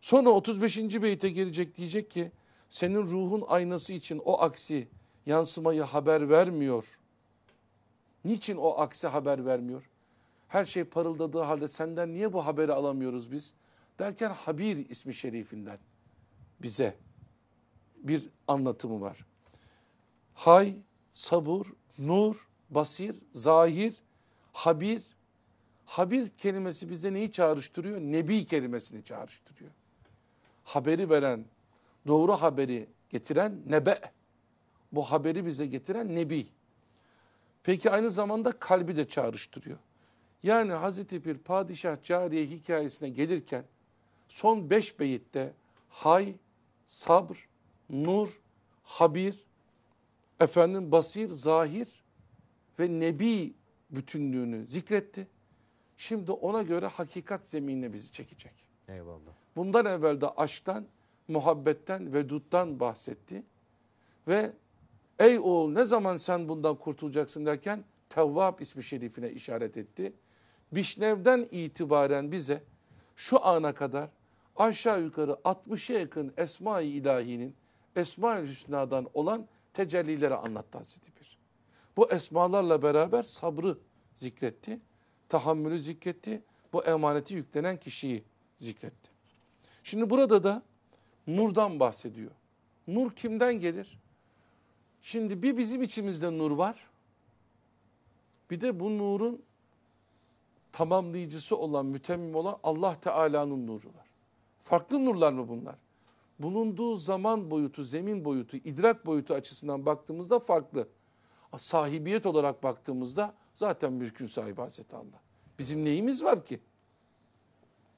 Sonra 35. beyte gelecek diyecek ki senin ruhun aynası için o aksi yansımayı haber vermiyor. Niçin o aksi haber vermiyor? Her şey parıldadığı halde senden niye bu haberi alamıyoruz biz? Derken Habir ismi şerifinden bize bir anlatımı var. Hay, sabur, nur basir, zahir, habir. Habir kelimesi bize neyi çağrıştırıyor? Nebi kelimesini çağrıştırıyor. Haberi veren, doğru haberi getiren nebe. Bu haberi bize getiren nebi. Peki aynı zamanda kalbi de çağrıştırıyor. Yani Hazreti Pir Padişah Cariye hikayesine gelirken son beş beyitte hay, sabr, nur, habir, efendim basir, zahir ve nebi bütünlüğünü zikretti. Şimdi ona göre hakikat zeminine bizi çekecek. Eyvallah. Bundan evvel de aşktan, muhabbetten, veduttan bahsetti. Ve ey oğul ne zaman sen bundan kurtulacaksın derken Tevvab ismi şerifine işaret etti. Bişnev'den itibaren bize şu ana kadar aşağı yukarı 60'a yakın Esma-i İlahi'nin Esma-i Hüsna'dan olan tecellileri anlattı Hazreti Bir. Bu esmalarla beraber sabrı zikretti. Tahammülü zikretti. Bu emaneti yüklenen kişiyi zikretti. Şimdi burada da nurdan bahsediyor. Nur kimden gelir? Şimdi bir bizim içimizde nur var. Bir de bu nurun tamamlayıcısı olan, mütemmim olan Allah Teala'nın nuru var. Farklı nurlar mı bunlar? Bulunduğu zaman boyutu, zemin boyutu, idrak boyutu açısından baktığımızda farklı sahibiyet olarak baktığımızda zaten mülkün sahibi Hazreti Allah. Bizim neyimiz var ki?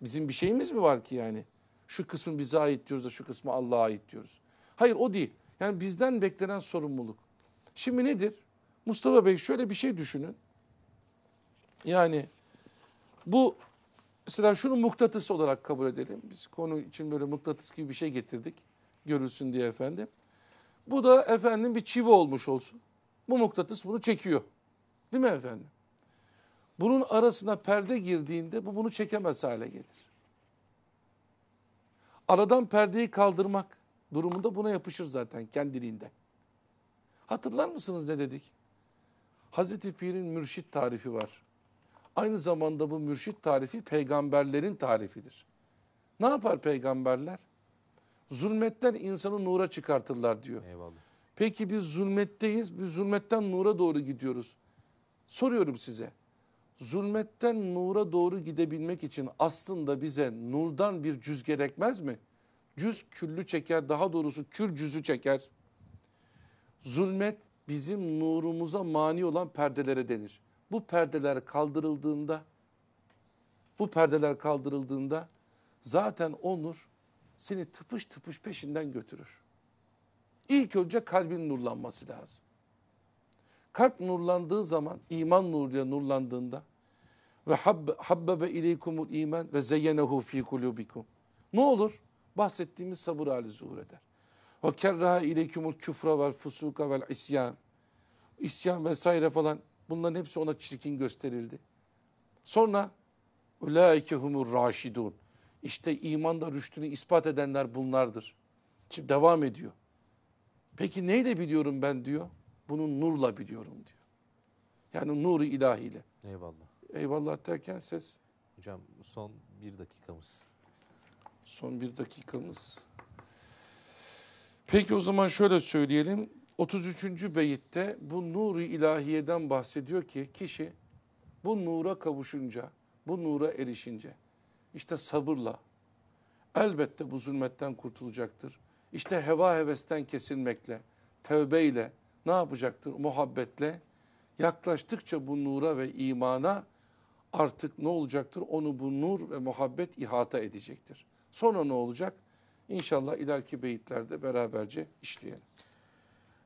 Bizim bir şeyimiz mi var ki yani? Şu kısmı bize ait diyoruz da şu kısmı Allah'a ait diyoruz. Hayır o değil. Yani bizden beklenen sorumluluk. Şimdi nedir? Mustafa Bey şöyle bir şey düşünün. Yani bu mesela şunu mıknatıs olarak kabul edelim. Biz konu için böyle mıknatıs gibi bir şey getirdik. Görülsün diye efendim. Bu da efendim bir çivi olmuş olsun. Bu mıknatıs bunu çekiyor. Değil mi efendim? Bunun arasına perde girdiğinde bu bunu çekemez hale gelir. Aradan perdeyi kaldırmak durumunda buna yapışır zaten kendiliğinden. Hatırlar mısınız ne dedik? Hazreti Pir'in mürşit tarifi var. Aynı zamanda bu mürşit tarifi peygamberlerin tarifidir. Ne yapar peygamberler? Zulmetten insanı nura çıkartırlar diyor. Eyvallah. Peki biz zulmetteyiz, biz zulmetten nura doğru gidiyoruz. Soruyorum size. Zulmetten nura doğru gidebilmek için aslında bize nurdan bir cüz gerekmez mi? Cüz küllü çeker, daha doğrusu kül cüzü çeker. Zulmet bizim nurumuza mani olan perdelere denir. Bu perdeler kaldırıldığında, bu perdeler kaldırıldığında zaten o nur seni tıpış tıpış peşinden götürür. İlk önce kalbin nurlanması lazım. Kalp nurlandığı zaman iman nuruyla nurlandığında ve habbebe ileykumul iman ve zeyyenehu fi kulubikum. Ne olur? Bahsettiğimiz sabır hali zuhur eder. Ve kerraha ileykumul küfra vel fusuka vel isyan. İsyan vesaire falan bunların hepsi ona çirkin gösterildi. Sonra ulaike humur raşidun. İşte imanda rüştünü ispat edenler bunlardır. Şimdi devam ediyor. Peki neyle biliyorum ben diyor. Bunu nurla biliyorum diyor. Yani nuru ilahiyle. Eyvallah. Eyvallah derken ses. Hocam son bir dakikamız. Son bir dakikamız. Peki o zaman şöyle söyleyelim. 33. beyitte bu nuru ilahiyeden bahsediyor ki kişi bu nura kavuşunca, bu nura erişince işte sabırla elbette bu zulmetten kurtulacaktır. İşte heva hevesten kesilmekle, tövbeyle ne yapacaktır? Muhabbetle yaklaştıkça bu nura ve imana artık ne olacaktır? Onu bu nur ve muhabbet ihata edecektir. Sonra ne olacak? İnşallah ileriki beyitlerde beraberce işleyelim.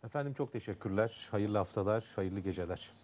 Efendim çok teşekkürler. Hayırlı haftalar, hayırlı geceler.